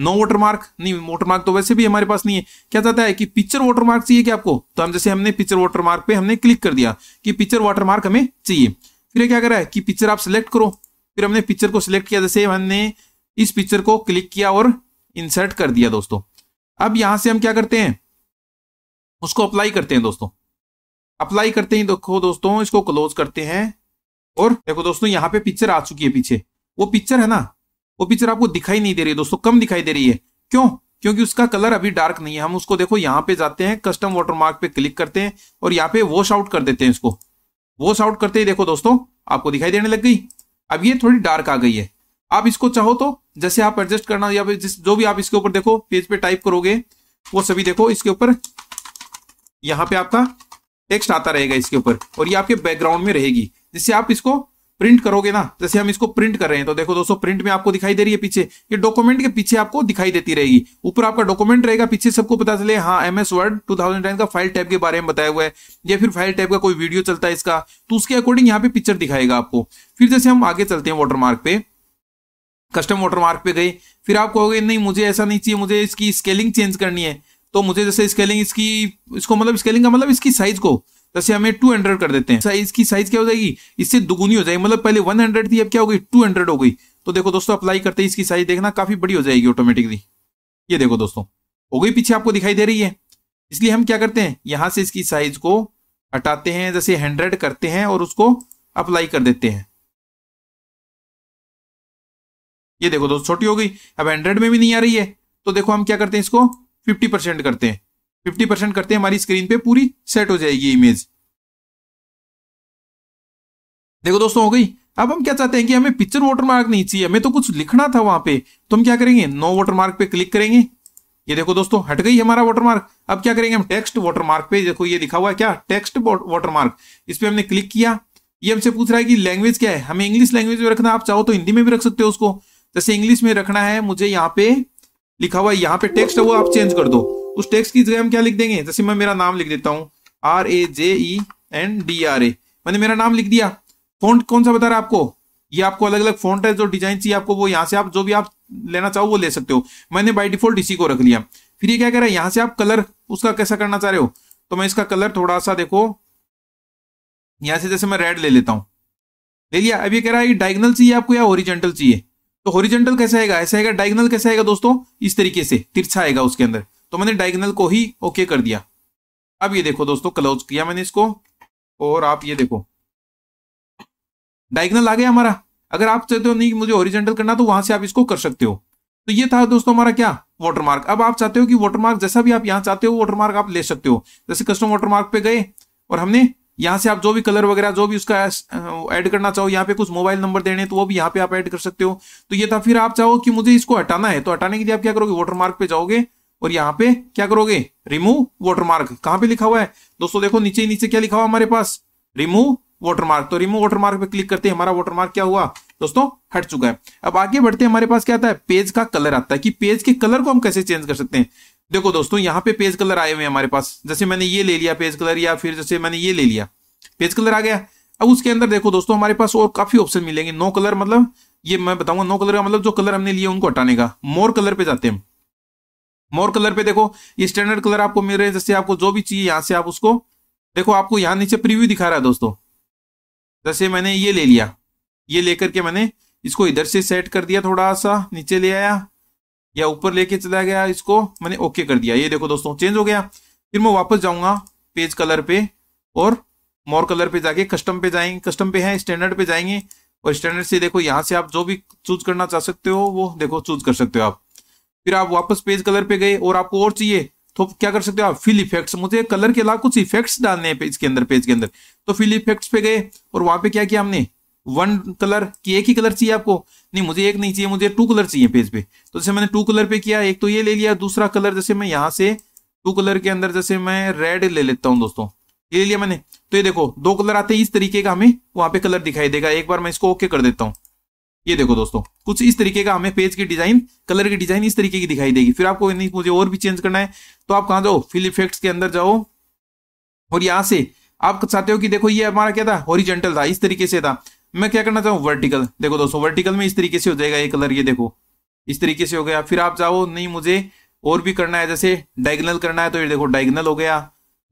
नो वाटर मार्क नहीं वोटर मार्क तो वैसे भी हमारे पास नहीं है क्या चाहता है कि पिक्चर वोटर मार्क चाहिए क्या आपको तो हम जैसे हमने पिक्चर वोटर मार्क पे हमने क्लिक कर दिया कि पिक्चर वाटर मार्क हमें चाहिए फिर क्या कर रहा है कि पिक्चर आप सिलेक्ट करो फिर हमने पिक्चर को सिलेक्ट किया जैसे हमने इस पिक्चर को क्लिक किया और इंसर्ट कर दिया दोस्तों अब यहां से हम क्या करते हैं उसको अप्लाई करते हैं दोस्तों अप्लाई करते ही देखो दोस्तों इसको क्लोज करते हैं और देखो दोस्तों यहाँ पे पिक्चर आ चुकी है पीछे वो पिक्चर है ना वो पिक्चर आपको दिखाई नहीं दे रही है दोस्तों कम दिखाई दे रही है क्यों क्योंकि उसका कलर अभी डार्क नहीं है हम उसको देखो यहाँ पे जाते हैं कस्टम वाटरमार्क पे क्लिक करते हैं और यहाँ पे वॉश आउट कर देते हैं इसको वॉश आउट करते ही देखो दोस्तों आपको दिखाई देने लग गई अब ये थोड़ी डार्क आ गई है आप इसको चाहो तो जैसे आप एडजस्ट करना या फिर जो भी आप इसके ऊपर देखो पेज पे टाइप करोगे वो सभी देखो इसके ऊपर यहाँ पे आपका टेक्स्ट आता रहेगा इसके ऊपर और ये आपके बैकग्राउंड में रहेगी जिससे आप इसको प्रिंट करोगे ना जैसे हम इसको प्रिंट कर रहे हैं तो देखो दोस्तों प्रिंट में आपको दिखाई दे रही है पीछे ये डॉक्यूमेंट के पीछे आपको दिखाई देती रहेगी ऊपर आपका डॉक्यूमेंट रहेगा पीछे सबको पता चले हाँ एम एस वर्ड टू का फाइल टाइप के बारे में बताया हुआ है या फिर फाइल टाइप का कोई वीडियो चलता है इसका तो उसके अकॉर्डिंग यहाँ पे पिक्चर दिखाएगा आपको फिर जैसे हम आगे चलते हैं वाटरमार्क पे कस्टम वाटरमार्क पे गए फिर आप कहोगे नहीं मुझे ऐसा नहीं चाहिए मुझे इसकी स्केलिंग चेंज करनी है तो मुझे जैसे स्केलिंग इसकी इसको मतलब स्केलिंग का मतलब इसकी साइज को जैसे हमें टू हंड्रेड कर देते हैं साइज की साइज क्या हो जाएगी इससे दुगुनी हो जाएगी मतलब पहले वन हंड्रेड थी अब क्या हो गई टू हंड्रेड हो गई तो देखो दोस्तों अप्लाई करते ही इसकी साइज देखना काफी बड़ी हो जाएगी ऑटोमेटिकली ये देखो दोस्तों हो गई पीछे आपको दिखाई दे रही है इसलिए हम क्या करते हैं यहां से इसकी साइज को हटाते हैं जैसे हंड्रेड करते हैं और उसको अप्लाई कर देते हैं ये देखो दोस्तों छोटी हो गई अब हंड्रेड में भी नहीं आ रही है तो देखो हम क्या करते हैं इसको फिफ्टी परसेंट करते हैं फिफ्टी परसेंट करते हैं हमारी स्क्रीन पे पूरी सेट हो जाएगी इमेज देखो दोस्तों हो गई अब हम क्या चाहते हैं कि हमें पिक्चर वाटरमार्क नहीं चाहिए हमें तो कुछ लिखना था वहां पे तो हम क्या करेंगे नो वाटरमार्क पे क्लिक करेंगे ये देखो दोस्तों हट गई हमारा वाटरमार्क अब क्या करेंगे हम टेक्स्ट वाटरमार्क पे देखो ये लिखा हुआ है क्या टेक्स्ट वाटरमार्क इस पर हमने क्लिक किया ये हमसे पूछ रहा है कि लैंग्वेज क्या है हमें इंग्लिश लैंग्वेज में रखना आप चाहो तो हिंदी में भी रख सकते हो उसको जैसे इंग्लिश में रखना है मुझे यहाँ पे लिखा हुआ है यहाँ पे टेक्स्ट है वो आप चेंज कर दो उस टैक्स की जगह हम क्या लिख देंगे जैसे मैं मेरा नाम लिख देता हूँ R A J E N D R A मैंने मेरा नाम लिख दिया फोन कौन सा बता रहा है आपको ये आपको अलग अलग फोन है जो डिजाइन चाहिए आपको वो यहाँ से आप जो भी आप लेना चाहो वो ले सकते हो मैंने बाई डिफॉल्ट इसी को रख लिया फिर ये क्या कह रहा है यहाँ से आप कलर उसका कैसा करना चाह रहे हो तो मैं इसका कलर थोड़ा सा देखो यहाँ से जैसे मैं रेड ले लेता हूँ ले लिया अब ये कह रहा है डायगनल चाहिए आपको या ओरिजेंटल चाहिए तो ओरिजेंटल कैसे आएगा ऐसा आएगा डायगनल कैसे आएगा दोस्तों इस तरीके से तिरछा आएगा उसके अंदर तो मैंने डायगनल को ही ओके कर दिया अब ये देखो दोस्तों क्लोज किया मैंने इसको और आप ये देखो डायगनल आ गया हमारा अगर आप चाहते हो नहीं मुझे ओरिजेंटल करना तो वहां से आप इसको कर सकते हो तो ये था दोस्तों हमारा क्या वाटरमार्क अब आप चाहते हो कि वाटरमार्क जैसा भी आप यहाँ चाहते हो वाटरमार्क आप ले सकते हो जैसे कस्टम वाटरमार्क पे गए और हमने यहाँ से आप जो भी कलर वगैरह जो भी उसका ऐड करना चाहो यहाँ पे कुछ मोबाइल नंबर देने तो वो भी यहाँ पे आप ऐड कर सकते हो तो ये था फिर आप चाहो कि मुझे इसको हटाना है तो हटाने के लिए आप क्या करोगे वाटरमार्क पे जाओगे और यहाँ पे क्या करोगे रिमूव वाटरमार्क कहाँ पे लिखा हुआ है दोस्तों देखो नीचे नीचे क्या लिखा हुआ हमारे पास रिमूव वाटरमार्क तो रिमूव वाटरमार्क पे क्लिक करते हैं हमारा वाटरमार्क क्या हुआ दोस्तों हट चुका है अब आगे बढ़ते हैं हमारे पास क्या आता है पेज का कलर आता है कि पेज के कलर को हम कैसे चेंज कर सकते हैं देखो दोस्तों यहाँ पे पेज कलर आए हुए हैं हमारे पास जैसे मैंने ये ले लिया पेज कलर या फिर जैसे मैंने ये ले लिया पेज कलर आ गया अब उसके अंदर देखो दोस्तों हमारे पास और काफी ऑप्शन मिलेंगे नो कलर मतलब ये मैं बताऊंगा नो कलर का मतलब जो कलर हमने लिए उनको हटाने का मोर कलर पे जाते हैं मोर कलर पे देखो ये स्टैंडर्ड कलर आपको मिल रहे हैं जैसे आपको जो भी चाहिए यहाँ से आप उसको देखो आपको यहाँ नीचे प्रीव्यू दिखा रहा है दोस्तों जैसे मैंने ये ले लिया ये लेकर के मैंने इसको इधर से सेट कर दिया थोड़ा सा नीचे ले आया या ऊपर लेके चला गया इसको मैंने ओके कर दिया ये देखो दोस्तों चेंज हो गया फिर मैं वापस जाऊंगा पेज कलर पे और मोर कलर पे जाके कस्टम पे जाएंगे कस्टम पे है स्टैंडर्ड पे जाएंगे और स्टैंडर्ड से देखो यहाँ से आप जो भी चूज करना चाह सकते हो वो देखो चूज कर सकते हो आप फिर आप वापस पेज कलर पे गए और आपको और चाहिए तो क्या कर सकते हो आप फिल इफेक्ट्स मुझे कलर के अलावा कुछ इफेक्ट्स डालने हैं के अंदर पेज के अंदर तो फिल इफेक्ट्स पे गए और वहां पे क्या किया हमने वन कलर की एक ही कलर चाहिए आपको नहीं मुझे एक नहीं चाहिए मुझे टू कलर चाहिए पेज पे तो जैसे मैंने टू कलर पे किया एक तो ये ले लिया दूसरा कलर जैसे मैं यहाँ से टू कलर के अंदर जैसे मैं रेड ले लेता हूँ दोस्तों ये ले लिया मैंने तो ये देखो दो कलर आते हैं इस तरीके का हमें वहां पे कलर दिखाई देगा एक बार मैं इसको ओके कर देता हूँ ये देखो दोस्तों कुछ इस तरीके का हमें पेज की डिजाइन कलर की डिजाइन इस तरीके की दिखाई देगी फिर आपको मुझे और भी चेंज करना है तो आप कहा जाओ फिल इफेक्ट्स के अंदर जाओ और यहाँ से आप चाहते हो कि देखो ये हमारा क्या था ओरिजेंटल था इस तरीके से था मैं क्या करना चाहूँ वर्टिकल देखो दोस्तों वर्टिकल में इस तरीके से हो जाएगा ये कलर ये देखो इस तरीके से हो गया फिर आप जाओ नहीं मुझे और भी करना है जैसे डायगनल करना है तो ये देखो डायगनल हो गया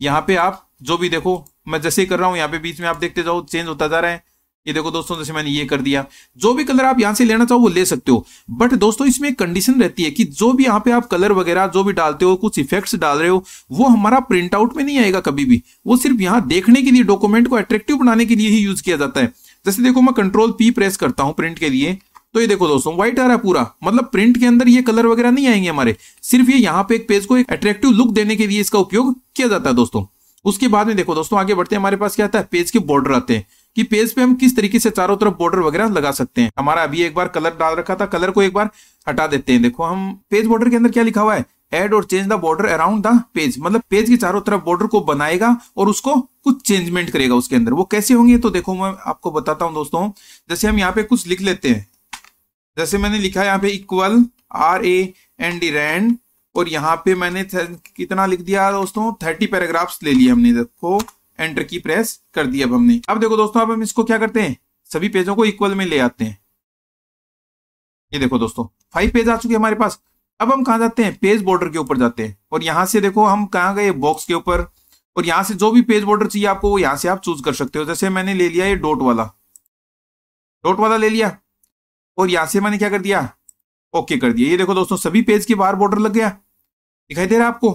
यहाँ पे आप जो भी देखो मैं जैसे कर रहा हूँ यहाँ पे बीच में आप देखते जाओ चेंज होता जा रहा है ये देखो दोस्तों जैसे मैंने ये कर दिया जो भी कलर आप यहां से लेना चाहो वो ले सकते हो बट दोस्तों इसमें एक कंडीशन रहती है कि जो भी यहां पे आप कलर वगैरह जो भी डालते हो कुछ इफेक्ट्स डाल रहे हो वो हमारा प्रिंट आउट में नहीं आएगा कभी भी वो सिर्फ यहां देखने के लिए डॉक्यूमेंट को अट्रेक्टिव बनाने के लिए ही यूज किया जाता है जैसे देखो मैं कंट्रोल पी प्रेस करता हूं प्रिंट के लिए तो ये देखो दोस्तों व्हाइट आ रहा है पूरा मतलब प्रिंट के अंदर ये कलर वगैरह नहीं आएंगे हमारे सिर्फ ये यहाँ पे एक पेज को एक अट्रेक्टिव लुक देने के लिए इसका उपयोग किया जाता है दोस्तों उसके बाद में देखो दोस्तों आगे बढ़ते हैं हमारे पास क्या आता है पेज के बॉर्डर आते हैं कि पेज पे हम किस तरीके से चारों तरफ बॉर्डर वगैरह लगा सकते हैं हमारा अभी एक बार कलर डाल रखा था कलर को एक बार हटा देते हैं देखो हम पेज बॉर्डर के अंदर क्या लिखा हुआ है एड और change the border around the page मतलब पेज के चारों तरफ बॉर्डर को बनाएगा और उसको कुछ चेंजमेंट करेगा उसके अंदर वो कैसे होंगे तो देखो मैं आपको बताता हूँ दोस्तों जैसे हम यहाँ पे कुछ लिख लेते हैं जैसे मैंने लिखा यहाँ पे equal R A N D rand और यहाँ पे मैंने कितना लिख दिया दोस्तों थर्टी पैराग्राफ्स ले लिए हमने देखो एंटर की प्रेस कर दी अब हमने अब देखो दोस्तों अब हम इसको क्या करते हैं सभी पेजों को इक्वल में ले आते हैं ये देखो दोस्तों फाइव पेज आ चुके हमारे पास अब हम कहा जाते हैं पेज बॉर्डर के ऊपर जाते हैं और यहां से देखो हम कहा गए बॉक्स के ऊपर और यहां से जो भी पेज बॉर्डर चाहिए आपको वो यहां से आप चूज कर सकते हो जैसे मैंने ले लिया ये डॉट वाला डॉट वाला ले लिया और यहां से मैंने क्या कर दिया ओके कर दिया ये देखो दोस्तों सभी पेज के बाहर बॉर्डर लग गया दिखाई दे रहा है आपको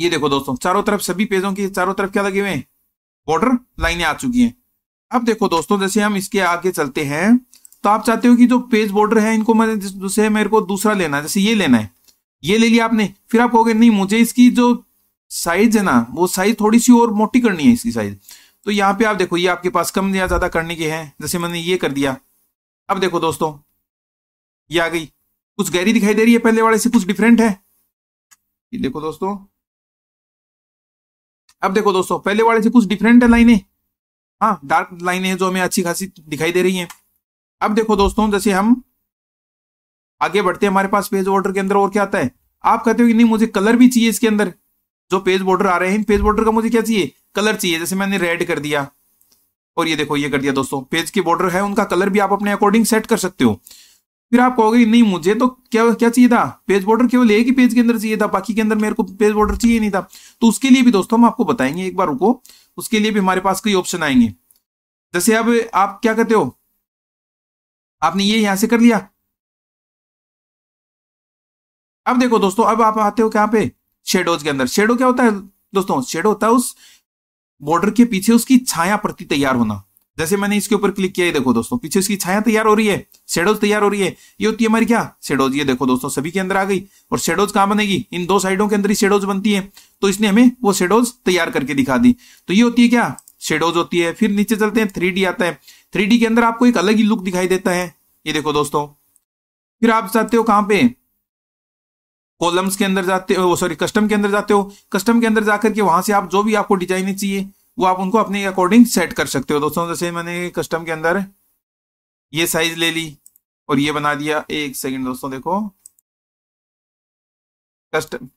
ये देखो दोस्तों चारों तरफ सभी पेजों की चारों तरफ क्या लगे हुए हैं बॉर्डर लाइनें आ चुकी हैं अब देखो दोस्तों जैसे हम इसके आगे चलते हैं तो आप चाहते हो कि जो पेज बॉर्डर है इनको मैं जैसे मेरे को दूसरा लेना है जैसे ये लेना है ये ले लिया आपने फिर आप कहोगे नहीं मुझे इसकी जो साइज है ना वो साइज थोड़ी सी और मोटी करनी है इसकी साइज तो यहाँ पे आप देखो ये आपके पास कम या ज्यादा करने के हैं जैसे मैंने ये कर दिया अब देखो दोस्तों ये आ गई कुछ गहरी दिखाई दे रही है पहले वाले से कुछ डिफरेंट है ये देखो दोस्तों अब देखो दोस्तों पहले वाले से कुछ डिफरेंट है लाइने हाँ डार्क लाइने जो हमें अच्छी खासी दिखाई दे रही है अब देखो दोस्तों जैसे हम आगे बढ़ते हैं हमारे पास पेज बॉर्डर के अंदर और क्या आता है आप कहते हो कि नहीं मुझे कलर भी चाहिए इसके अंदर जो पेज बॉर्डर आ रहे हैं पेज बॉर्डर का मुझे क्या चाहिए कलर चाहिए जैसे मैंने रेड कर दिया और ये देखो ये कर दिया दोस्तों पेज के बॉर्डर है उनका कलर भी आप अपने अकॉर्डिंग सेट कर सकते हो फिर आप कहोगे नहीं मुझे तो क्या क्या चाहिए था पेज बॉर्डर केवल एक ही पेज के अंदर चाहिए था बाकी के अंदर मेरे को पेज बॉर्डर चाहिए नहीं था तो उसके लिए भी दोस्तों हम आपको बताएंगे एक बार रुको उसके लिए भी हमारे पास कई ऑप्शन आएंगे जैसे अब आप क्या कहते हो आपने ये यहां से कर लिया अब देखो दोस्तों अब आप आते हो क्या पे शेडोज के अंदर शेडो क्या होता है दोस्तों शेडो होता है उस बॉर्डर के पीछे उसकी छाया प्रति तैयार होना जैसे मैंने इसके ऊपर क्लिक किया ये देखो दोस्तों पीछे इसकी छाया तैयार हो रही है शेडोज तैयार हो रही है ये होती है हमारी क्या शेडोज ये देखो दोस्तों सभी के अंदर आ गई और शेडोज कहाँ बनेगी इन दो साइडों के अंदर ही शेडोज बनती है तो इसने हमें वो शेडोज तैयार करके दिखा दी तो ये होती है क्या शेडोज होती है फिर नीचे चलते हैं थ्री आता है थ्री के अंदर आपको एक अलग ही लुक दिखाई देता है ये देखो दोस्तों फिर आप जाते हो कहाँ पे कॉलम्स के अंदर जाते हो सॉरी कस्टम के अंदर जाते हो कस्टम के अंदर जाकर के वहां से आप जो भी आपको डिजाइने चाहिए वो आप उनको अपने अकॉर्डिंग सेट कर सकते हो दोस्तों जैसे मैंने कस्टम के अंदर ये साइज ले ली और ये बना दिया एक सेकंड दोस्तों देखो कस्टम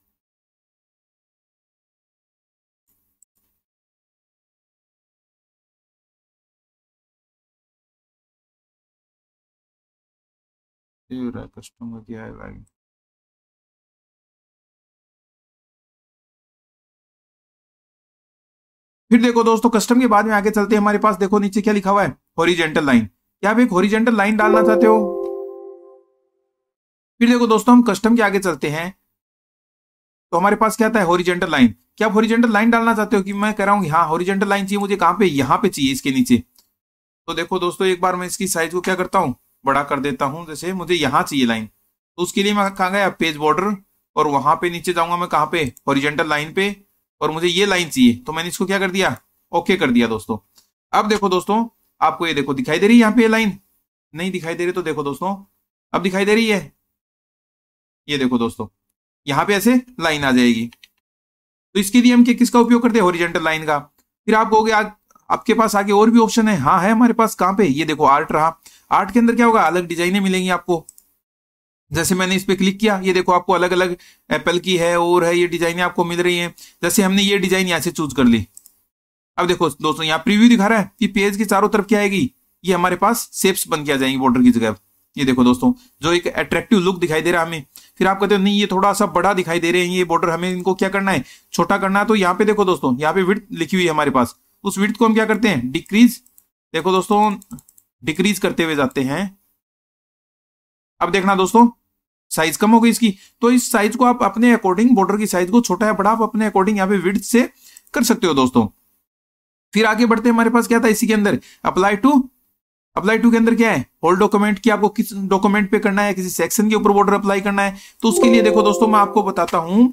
कस्टम क्या है फिर देखो दोस्तों कस्टम के बाद में आगे चलते हैं हमारे पास देखो नीचे क्या लिखा हुआ है हॉरिजेंटल लाइन क्या आप एक हॉरिजेंटल लाइन डालना चाहते हो फिर देखो दोस्तों हम कस्टम के आगे चलते हैं तो हमारे पास क्या है हॉरिजेंटल लाइन क्या आप हॉरिजेंटल लाइन डालना चाहते हो कि मैं कह रहा हूँ हाँ हॉरिजेंटल लाइन चाहिए मुझे कहाँ पे यहाँ पे चाहिए इसके नीचे तो देखो दोस्तों एक बार मैं इसकी साइज को क्या करता हूँ बड़ा कर देता हूँ जैसे मुझे यहाँ चाहिए लाइन तो उसके लिए मैं कहा गया पेज बॉर्डर और वहां पे नीचे जाऊंगा मैं कहाँ पे हॉरिजेंटल लाइन पे और मुझे ये लाइन चाहिए तो मैंने इसको क्या कर दिया ओके कर दिया दोस्तों अब देखो दोस्तों आपको ये देखो दिखाई दे रही है यहाँ पे ये लाइन नहीं दिखाई दे रही तो देखो दोस्तों अब दिखाई दे रही है ये देखो दोस्तों यहाँ पे ऐसे लाइन आ जाएगी तो इसके लिए हम क्या किसका उपयोग करते हैं ओरिजेंटल लाइन का फिर आप कहोगे आपके पास आगे और भी ऑप्शन है हाँ है हमारे पास कहाँ पे ये देखो आर्ट रहा आर्ट के अंदर क्या होगा अलग डिजाइने मिलेंगी आपको जैसे मैंने इस पर क्लिक किया ये देखो आपको अलग अलग एप्पल की है और है ये डिजाइने आपको मिल रही है जैसे हमने ये डिजाइन यहाँ से चूज कर ली अब देखो दोस्तों यहाँ प्रीव्यू दिखा रहा है कि पेज के चारों तरफ क्या आएगी ये हमारे पास सेप्स बन के आ जाएंगे बॉर्डर की जगह ये देखो दोस्तों जो एक अट्रैक्टिव लुक दिखाई दे रहा है हमें फिर आप कहते हो नहीं ये थोड़ा सा बड़ा दिखाई दे रहे हैं ये बॉर्डर हमें इनको क्या करना है छोटा करना है तो यहाँ पे देखो दोस्तों यहाँ पे विर्थ लिखी हुई है हमारे पास उस विर्थ को हम क्या करते हैं डिक्रीज देखो दोस्तों डिक्रीज करते हुए जाते हैं अब देखना दोस्तों साइज कम हो गई इसकी तो इस साइज को आप अपने अकॉर्डिंग बॉर्डर की साइज को छोटा या बड़ा आप अपने अकॉर्डिंग यहाँ पे विड से कर सकते हो दोस्तों फिर आगे बढ़ते हैं हमारे पास क्या था इसी के अंदर अप्लाई टू अप्लाई टू के अंदर क्या है होल डॉक्यूमेंट की आपको किस डॉक्यूमेंट पे करना है किसी सेक्शन के ऊपर बॉर्डर अप्लाई करना है तो उसके लिए देखो दोस्तों मैं आपको बताता हूं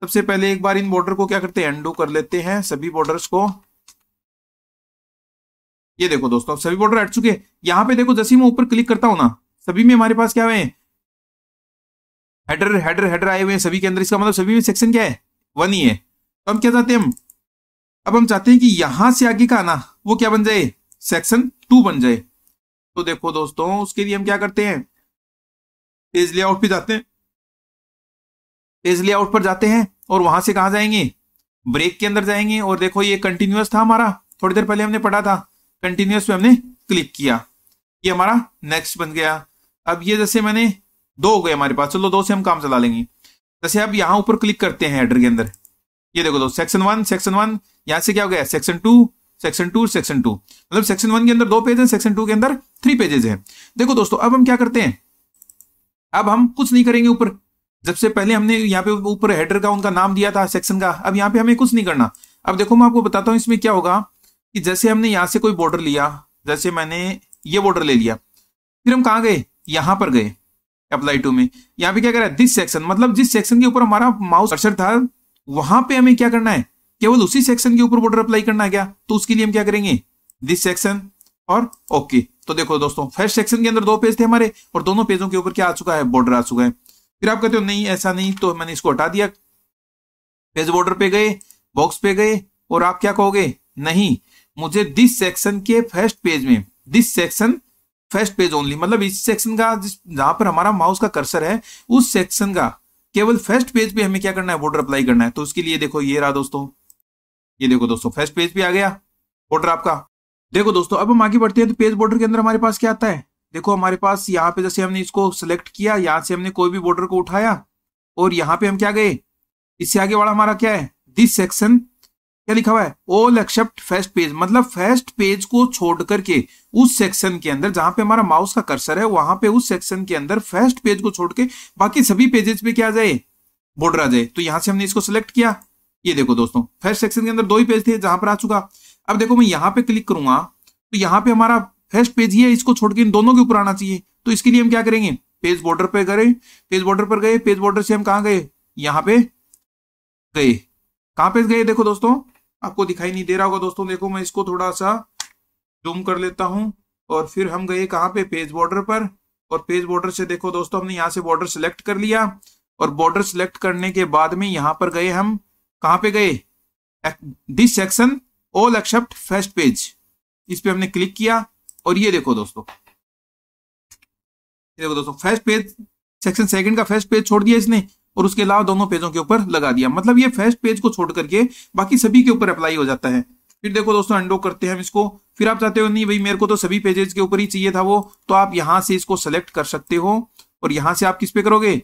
सबसे पहले एक बार इन बॉर्डर को क्या करते हैं एंडो कर लेते हैं सभी बॉर्डर्स को ये देखो दोस्तों सभी बॉर्डर हट चुके हैं यहां पे देखो जैसे मैं ऊपर क्लिक करता हूं ना सभी में हमारे पास क्या हुए हेडर हेडर हेडर आए हुए हैं सभी के अंदर इसका मतलब सभी में सेक्शन क्या है वन ही है तो हम क्या चाहते हैं हम अब हम चाहते हैं कि यहां से आगे का आना वो क्या बन जाए सेक्शन टू बन जाए तो देखो दोस्तों उसके लिए हम क्या करते हैं पेज लेआउट पे जाते हैं पेज लेआउट पर जाते हैं और वहां से कहा जाएंगे ब्रेक के अंदर जाएंगे और देखो ये कंटिन्यूस था हमारा थोड़ी देर पहले हमने पढ़ा था कंटिन्यूस पे हमने क्लिक किया ये हमारा नेक्स्ट बन गया अब ये जैसे मैंने दो हो गए हमारे पास चलो दो से हम काम चला लेंगे जैसे अब यहाँ ऊपर क्लिक करते हैं हेडर के अंदर ये देखो दो सेक्शन वन सेक्शन वन यहाँ से क्या हो गया section two section two section two मतलब सेक्शन वन के अंदर दो पेज हैं सेक्शन टू के अंदर थ्री पेजेज हैं देखो दोस्तों अब हम क्या करते हैं अब हम कुछ नहीं करेंगे ऊपर जब से पहले हमने यहाँ पे ऊपर हेडर का उनका नाम दिया था सेक्शन का अब यहाँ पे हमें कुछ नहीं करना अब देखो मैं आपको बताता हूँ इसमें क्या होगा कि जैसे हमने यहाँ से कोई बॉर्डर लिया जैसे मैंने ये बॉर्डर ले लिया फिर हम कहाँ गए यहां पर गए अप्लाई टू में यहां पे क्या कर रहा है दिस सेक्शन मतलब जिस सेक्शन के ऊपर हमारा माउस कर्सर था वहां पे हमें क्या करना है केवल उसी सेक्शन के ऊपर बॉर्डर अप्लाई करना है क्या तो उसके लिए हम क्या करेंगे दिस सेक्शन और ओके okay. तो देखो दोस्तों फर्स्ट सेक्शन के अंदर दो पेज थे हमारे और दोनों पेजों के ऊपर क्या आ चुका है बॉर्डर आ चुका है फिर आप कहते हो नहीं ऐसा नहीं तो मैंने इसको हटा दिया पेज बॉर्डर पे गए बॉक्स पे गए और आप क्या कहोगे नहीं मुझे दिस सेक्शन के फर्स्ट पेज में this section first page only मतलब इस सेक्शन का जिस जहां पर हमारा माउस का कर्सर है उस सेक्शन का केवल फर्स्ट पेज पे हमें क्या करना है ऑर्डर अप्लाई करना है तो उसके लिए देखो ये रहा दोस्तों ये देखो दोस्तों फर्स्ट पेज पे आ गया ऑर्डर आपका देखो दोस्तों अब हम आगे बढ़ते हैं तो पेज बॉर्डर के अंदर हमारे पास क्या आता है देखो हमारे पास यहाँ पे जैसे हमने इसको सिलेक्ट किया यहाँ से हमने कोई भी बॉर्डर को उठाया और यहाँ पे हम क्या गए इससे आगे वाला हमारा क्या है दिस सेक्शन क्या लिखा हुआ है ऑल एक्सेप्ट फर्स्ट पेज मतलब फर्स्ट पेज को छोड़ करके उस सेक्शन के अंदर जहां पे हमारा माउस का कर्सर है वहां पे उस सेक्शन के अंदर फर्स्ट पेज को छोड़ के बाकी सभी पेजेस पे क्या जाए बॉर्डर आ जाए तो यहां से हमने इसको सिलेक्ट किया ये देखो दोस्तों फर्स्ट सेक्शन के अंदर दो ही पेज थे जहां पर आ चुका अब देखो मैं यहां पे क्लिक करूंगा तो यहाँ पे हमारा फर्स्ट पेज ही है इसको छोड़ के इन दोनों के ऊपर आना चाहिए तो इसके लिए हम क्या करेंगे पेज बॉर्डर पे गए पेज बॉर्डर पर गए पेज बॉर्डर से हम कहा गए यहाँ पे गए कहां पे गए देखो दोस्तों आपको दिखाई नहीं दे रहा होगा दोस्तों देखो मैं इसको थोड़ा सा जूम कर लेता हूँ और फिर हम गए कहाँ पे पेज बॉर्डर पर और पेज बॉर्डर से देखो दोस्तों हमने यहाँ से बॉर्डर सेलेक्ट कर लिया और बॉर्डर सेलेक्ट करने के बाद में यहाँ पर गए हम कहाँ पे गए this section all except first page इस पे हमने क्लिक किया और ये देखो दोस्तों देखो दोस्तों फर्स्ट पेज सेक्शन सेकंड का फर्स्ट पेज छोड़ दिया इसने और उसके अलावा दोनों पेजों के ऊपर लगा दिया मतलब ये फर्स्ट पेज को छोड़ करके बाकी सभी के ऊपर अप्लाई हो जाता है फिर देखो दोस्तों अंडो करते हैं हम इसको फिर आप चाहते हो नहीं भाई मेरे को तो सभी पेजेस के ऊपर ही चाहिए था वो तो आप यहां से इसको सेलेक्ट कर सकते हो और यहां से आप किस पे करोगे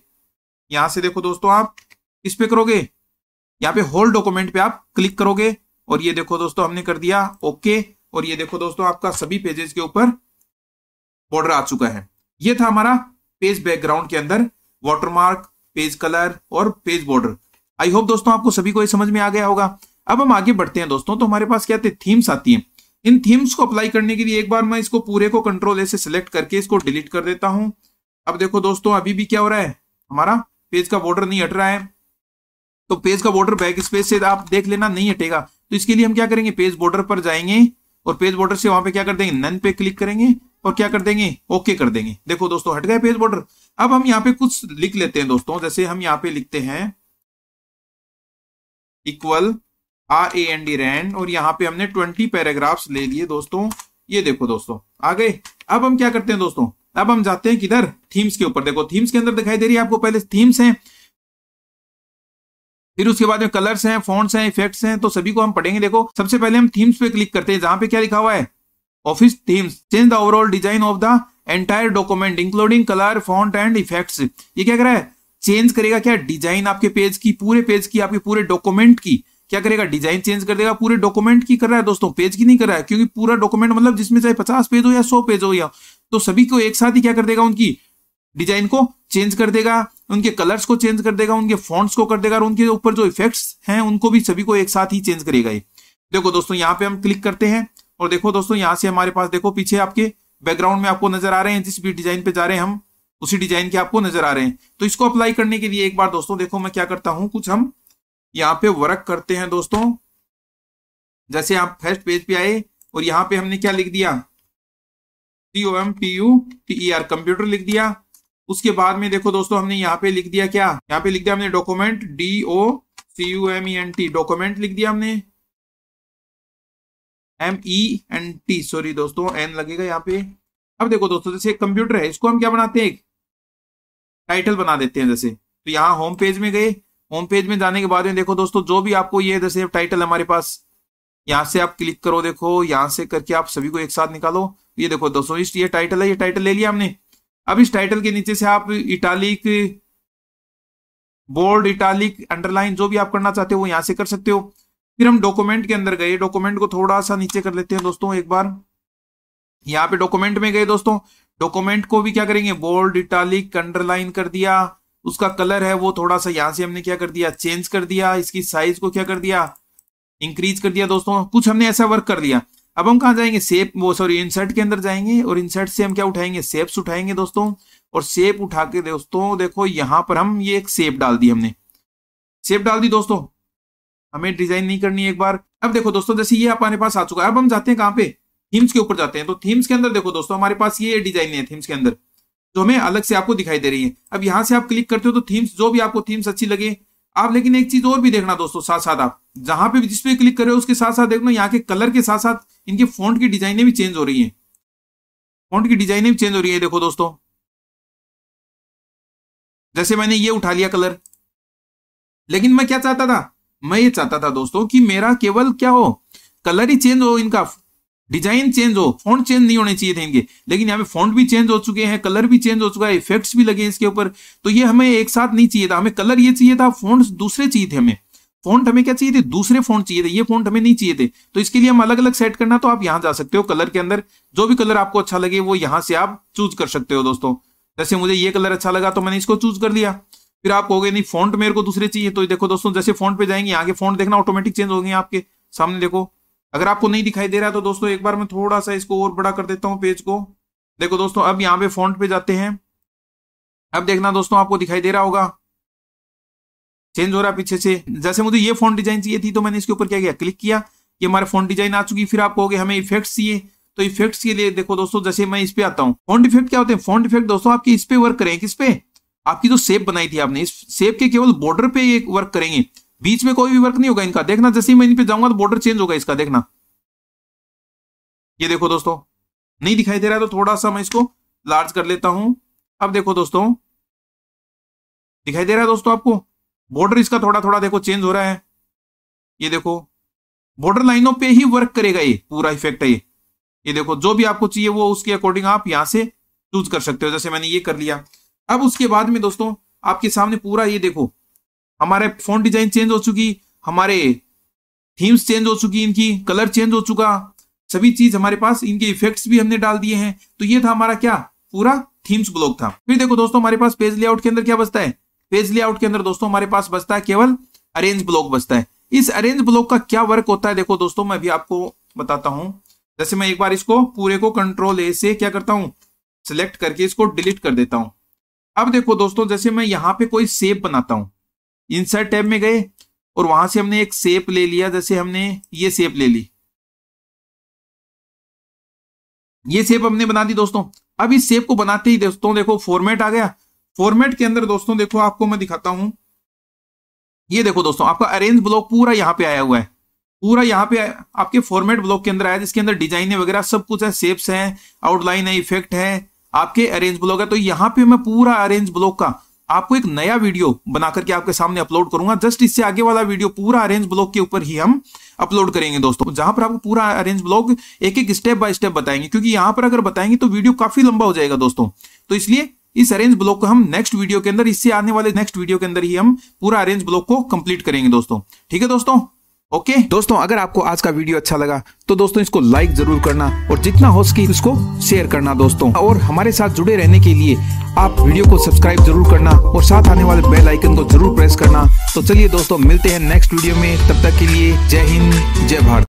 यहां से देखो दोस्तों आप किस पे करोगे यहाँ पे होल डॉक्यूमेंट पे आप क्लिक करोगे और ये देखो दोस्तों हमने कर दिया ओके और ये देखो दोस्तों आपका सभी पेजेस के ऊपर बॉर्डर आ चुका है ये था हमारा पेज बैकग्राउंड के अंदर वाटरमार्क पेज कलर और पेज बॉर्डर आई होप दोस्तों आपको सभी को ये समझ में आ गया होगा अब हम आगे बढ़ते हैं दोस्तों तो हमारे पास क्या थे थीम्स आती हैं इन थीम्स को अप्लाई करने के लिए एक बार मैं इसको पूरे को कंट्रोल ऐसे से सिलेक्ट करके इसको डिलीट कर देता हूं अब देखो दोस्तों अभी भी क्या हो रहा है हमारा पेज का बॉर्डर नहीं हट रहा है तो पेज का बॉर्डर बैक स्पेस से आप देख लेना नहीं हटेगा तो इसके लिए हम क्या करेंगे पेज बॉर्डर पर जाएंगे और पेज बॉर्डर से वहां पे क्या कर देंगे नन पे क्लिक करेंगे और क्या कर देंगे ओके कर देंगे देखो दोस्तों हट गए पेज बॉर्डर अब हम यहाँ पे कुछ लिख लेते हैं दोस्तों जैसे हम यहाँ पे लिखते हैं equal R A N D rand और यहां पे हमने ट्वेंटी पैराग्राफ्स ले लिए दोस्तों ये देखो दोस्तों आ गए अब हम क्या करते हैं दोस्तों अब हम जाते हैं किधर थीम्स के ऊपर देखो थीम्स के अंदर दिखाई दे रही है आपको पहले थीम्स हैं फिर उसके बाद में कलर्स हैं फॉन्ट्स हैं इफेक्ट्स हैं तो सभी को हम पढ़ेंगे देखो सबसे पहले हम थीम्स पे क्लिक करते हैं जहां पे क्या लिखा हुआ है office themes change the overall design of the entire document including colour font and effects ये क्या करा है चेंज करेगा क्या डिजाइन आपके पेज की पूरे पेज की आपके पूरे डॉक्यूमेंट की क्या करेगा डिजाइन चेंज कर देगा पूरे डॉक्यूमेंट की कर रहा है दोस्तों पेज की नहीं कर रहा है क्योंकि पूरा डॉक्यूमेंट मतलब जिसमें चाहे पचास पेज हो या सौ पेज हो या तो सभी को एक साथ ही क्या कर देगा उनकी डिजाइन को चेंज कर देगा उनके कलर्स को चेंज कर देगा उनके फॉन्ट्स को कर देगा और उनके ऊपर जो इफेक्ट्स हैं उनको भी सभी को एक साथ ही चेंज करेगा ये देखो दोस्तों यहाँ पे हम क्लिक करते हैं और देखो दोस्तों यहाँ से हमारे पास देखो पीछे आपके बैकग्राउंड में आपको नजर आ रहे हैं जिस भी डिजाइन पे जा रहे हैं हम उसी डिजाइन के आपको नजर आ रहे हैं तो इसको अप्लाई करने के लिए एक बार दोस्तों देखो मैं क्या करता हूं कुछ हम यहाँ पे वर्क करते हैं दोस्तों जैसे आप फर्स्ट पेज पे आए और यहाँ पे हमने क्या लिख दिया C O M P U T E R computer लिख दिया उसके बाद में देखो दोस्तों हमने यहाँ पे लिख दिया क्या यहाँ पे लिख दिया हमने document D O C U M E N T document लिख दिया हमने M E N T sorry दोस्तों एन लगेगा यहाँ पे अब देखो दोस्तों जैसे एक कंप्यूटर है इसको हम क्या बनाते हैं एक टाइटल बना देते हैं जैसे तो यहाँ होम पेज में गए होम पेज में जाने के बाद में देखो दोस्तों जो भी आपको ये जैसे टाइटल हमारे पास यहाँ से आप क्लिक करो देखो यहाँ से करके आप सभी को एक साथ निकालो ये देखो दोस्तों इस ये टाइटल है ये टाइटल ले लिया हमने अब इस टाइटल के नीचे से आप इटालिक बोल्ड इटालिक अंडरलाइन जो भी आप करना चाहते हो वो यहाँ से कर सकते हो फिर हम डॉक्यूमेंट के अंदर गए डॉक्यूमेंट को थोड़ा सा नीचे कर लेते हैं दोस्तों एक बार यहाँ पे डॉक्यूमेंट में गए दोस्तों डॉक्यूमेंट को भी क्या करेंगे बोल्ड इटालिक अंडरलाइन कर दिया उसका कलर है वो थोड़ा सा यहां से हमने क्या कर दिया चेंज कर दिया इसकी साइज को क्या कर दिया इंक्रीज कर दिया दोस्तों कुछ हमने ऐसा वर्क कर दिया अब हम कहा जाएंगे सेप वो सॉरी इंसर्ट के अंदर जाएंगे और इंसर्ट से हम क्या उठाएंगे सेप्स उठाएंगे दोस्तों और सेप उठा के दोस्तों देखो यहां पर हम ये एक सेप डाल दी हमने सेप डाल दी दोस्तों हमें डिजाइन नहीं करनी एक बार अब देखो दोस्तों जैसे ये हमारे पास आ चुका है अब हम जाते हैं कहाँ पे थीम्स के ऊपर जाते हैं तो थीम्स के अंदर देखो दोस्तों हमारे पास ये डिजाइन है थीम्स के अंदर जो हमें अलग से आपको दिखाई दे रही है अब यहाँ से आप क्लिक करते हो तो थीम्स जो भी आपको थीम्स अच्छी लगे आप लेकिन एक चीज और भी देखना दोस्तों साथ साथ आप जहां पे जिस पे क्लिक कर रहे हो उसके साथ साथ देखना यहाँ के कलर के साथ साथ इनके फॉन्ट की डिजाइने भी चेंज हो रही है फॉन्ट की डिजाइने भी चेंज हो रही है देखो दोस्तों जैसे मैंने ये उठा लिया कलर लेकिन मैं क्या चाहता था मैं ये चाहता था दोस्तों कि मेरा केवल क्या हो कलर ही चेंज हो इनका डिजाइन चेंज हो फॉन्ट चेंज नहीं होने चाहिए थे इनके लेकिन यहाँ पे फॉन्ट भी चेंज हो चुके हैं कलर भी चेंज हो चुका है इफेक्ट्स भी लगे इसके ऊपर तो ये हमें एक साथ नहीं चाहिए था हमें कलर ये चाहिए था फॉन्ट दूसरे चाहिए थे हमें फॉन्ट हमें क्या चाहिए थे दूसरे फॉन्ट चाहिए थे ये फॉन्ट हमें नहीं चाहिए थे तो इसके लिए हम अलग अलग सेट करना तो आप यहाँ जा सकते हो कलर के अंदर जो भी कलर आपको अच्छा लगे वो यहाँ से आप चूज कर सकते हो दोस्तों जैसे मुझे ये कलर अच्छा लगा तो मैंने इसको चूज कर लिया फिर आप कहोगे नहीं फॉन्ट मेरे को दूसरे चाहिए तो देखो दोस्तों जैसे फॉन्ट पे जाएंगे आगे फॉन्ट देखना ऑटोमेटिक चेंज हो गए आपके सामने देखो अगर आपको नहीं दिखाई दे रहा तो दोस्तों एक बार मैं थोड़ा सा इसको और बड़ा कर देता हूँ पेज को देखो दोस्तों अब यहाँ पे फॉन्ट पे जाते हैं अब देखना दोस्तों आपको दिखाई दे रहा होगा चेंज हो रहा पीछे से जैसे मुझे ये फॉन्ट डिजाइन चाहिए थी तो मैंने इसके ऊपर क्या किया क्लिक किया ये हमारे फॉन्ट डिजाइन आ चुकी फिर आप कहोगे हमें इफेक्ट्स चाहिए तो इफेक्ट्स के लिए देखो दोस्तों जैसे मैं इस पे आता हूँ फॉन्ट इफेक्ट क्या होते हैं फॉन्ट इफेक्ट दोस्तों आपके इस पे वर्क करें किस पे आपकी जो तो सेप बनाई थी आपने इस सेप के केवल बॉर्डर पे एक वर्क करेंगे बीच में कोई भी वर्क नहीं होगा इनका देखना जैसे मैं इन पे जाऊंगा तो बॉर्डर चेंज होगा इसका देखना ये देखो दोस्तों नहीं दिखाई दे रहा तो थोड़ा सा मैं इसको लार्ज कर लेता हूं अब देखो दोस्तों दिखाई दे रहा है दोस्तों आपको बॉर्डर इसका थोड़ा थोड़ा देखो चेंज हो रहा है ये देखो बॉर्डर लाइनों पे ही वर्क करेगा ये पूरा इफेक्ट है ये ये देखो जो भी आपको चाहिए वो उसके अकॉर्डिंग आप यहां से चूज कर सकते हो जैसे मैंने ये कर लिया अब उसके बाद में दोस्तों आपके सामने पूरा ये देखो हमारे फोन डिजाइन चेंज हो चुकी हमारे थीम्स चेंज हो चुकी इनकी कलर चेंज हो चुका सभी चीज हमारे पास इनके इफेक्ट्स भी हमने डाल दिए हैं तो ये था हमारा क्या पूरा थीम्स ब्लॉक था फिर देखो दोस्तों हमारे पास पेज लेआउट के अंदर क्या बचता है पेज लेआउट के अंदर दोस्तों हमारे पास बचता है केवल अरेंज ब्लॉक बचता है इस अरेंज ब्लॉक का क्या वर्क होता है देखो दोस्तों मैं अभी आपको बताता हूं जैसे मैं एक बार इसको पूरे को कंट्रोल ए से क्या करता हूँ सिलेक्ट करके इसको डिलीट कर देता हूँ अब देखो दोस्तों जैसे मैं यहाँ पे कोई सेप बनाता हूँ इंसर्ट टैब में गए और वहां से हमने एक सेप ले लिया जैसे हमने ये सेप ले ली ये सेप हमने बना दी दोस्तों अब इस सेप को बनाते ही दोस्तों देखो फॉर्मेट आ गया फॉर्मेट के अंदर दोस्तों देखो आपको मैं दिखाता हूं ये देखो दोस्तों आपका अरेंज ब्लॉक पूरा यहाँ पे आया हुआ है पूरा यहाँ पे आपके फॉर्मेट ब्लॉक के अंदर आया जिसके अंदर डिजाइने वगैरह सब कुछ है सेप्स हैं आउटलाइन है इफेक्ट है आपके अरेंज ब्लॉग है तो यहाँ पे मैं पूरा अरेंज ब्लॉग का आपको एक नया वीडियो बनाकर के आपके सामने अपलोड करूंगा जस्ट इससे आगे वाला वीडियो पूरा अरेंज ब्लॉग के ऊपर ही हम अपलोड करेंगे दोस्तों जहां पर आपको पूरा अरेंज ब्लॉग एक एक स्टेप बाय स्टेप बताएंगे क्योंकि यहां पर अगर बताएंगे तो वीडियो काफी लंबा हो जाएगा दोस्तों तो इसलिए इस अरेंज ब्लॉक को हम नेक्स्ट वीडियो के अंदर इससे आने वाले नेक्स्ट वीडियो के अंदर ही हम पूरा अरेंज ब्लॉक को कंप्लीट करेंगे दोस्तों ठीक है दोस्तों ओके दोस्तों अगर आपको आज का वीडियो अच्छा लगा तो दोस्तों इसको लाइक जरूर करना और जितना हो सके इसको शेयर करना दोस्तों और हमारे साथ जुड़े रहने के लिए आप वीडियो को सब्सक्राइब जरूर करना और साथ आने वाले बेल आइकन को जरूर प्रेस करना तो चलिए दोस्तों मिलते हैं नेक्स्ट वीडियो में तब तक के लिए जय हिंद जय भारत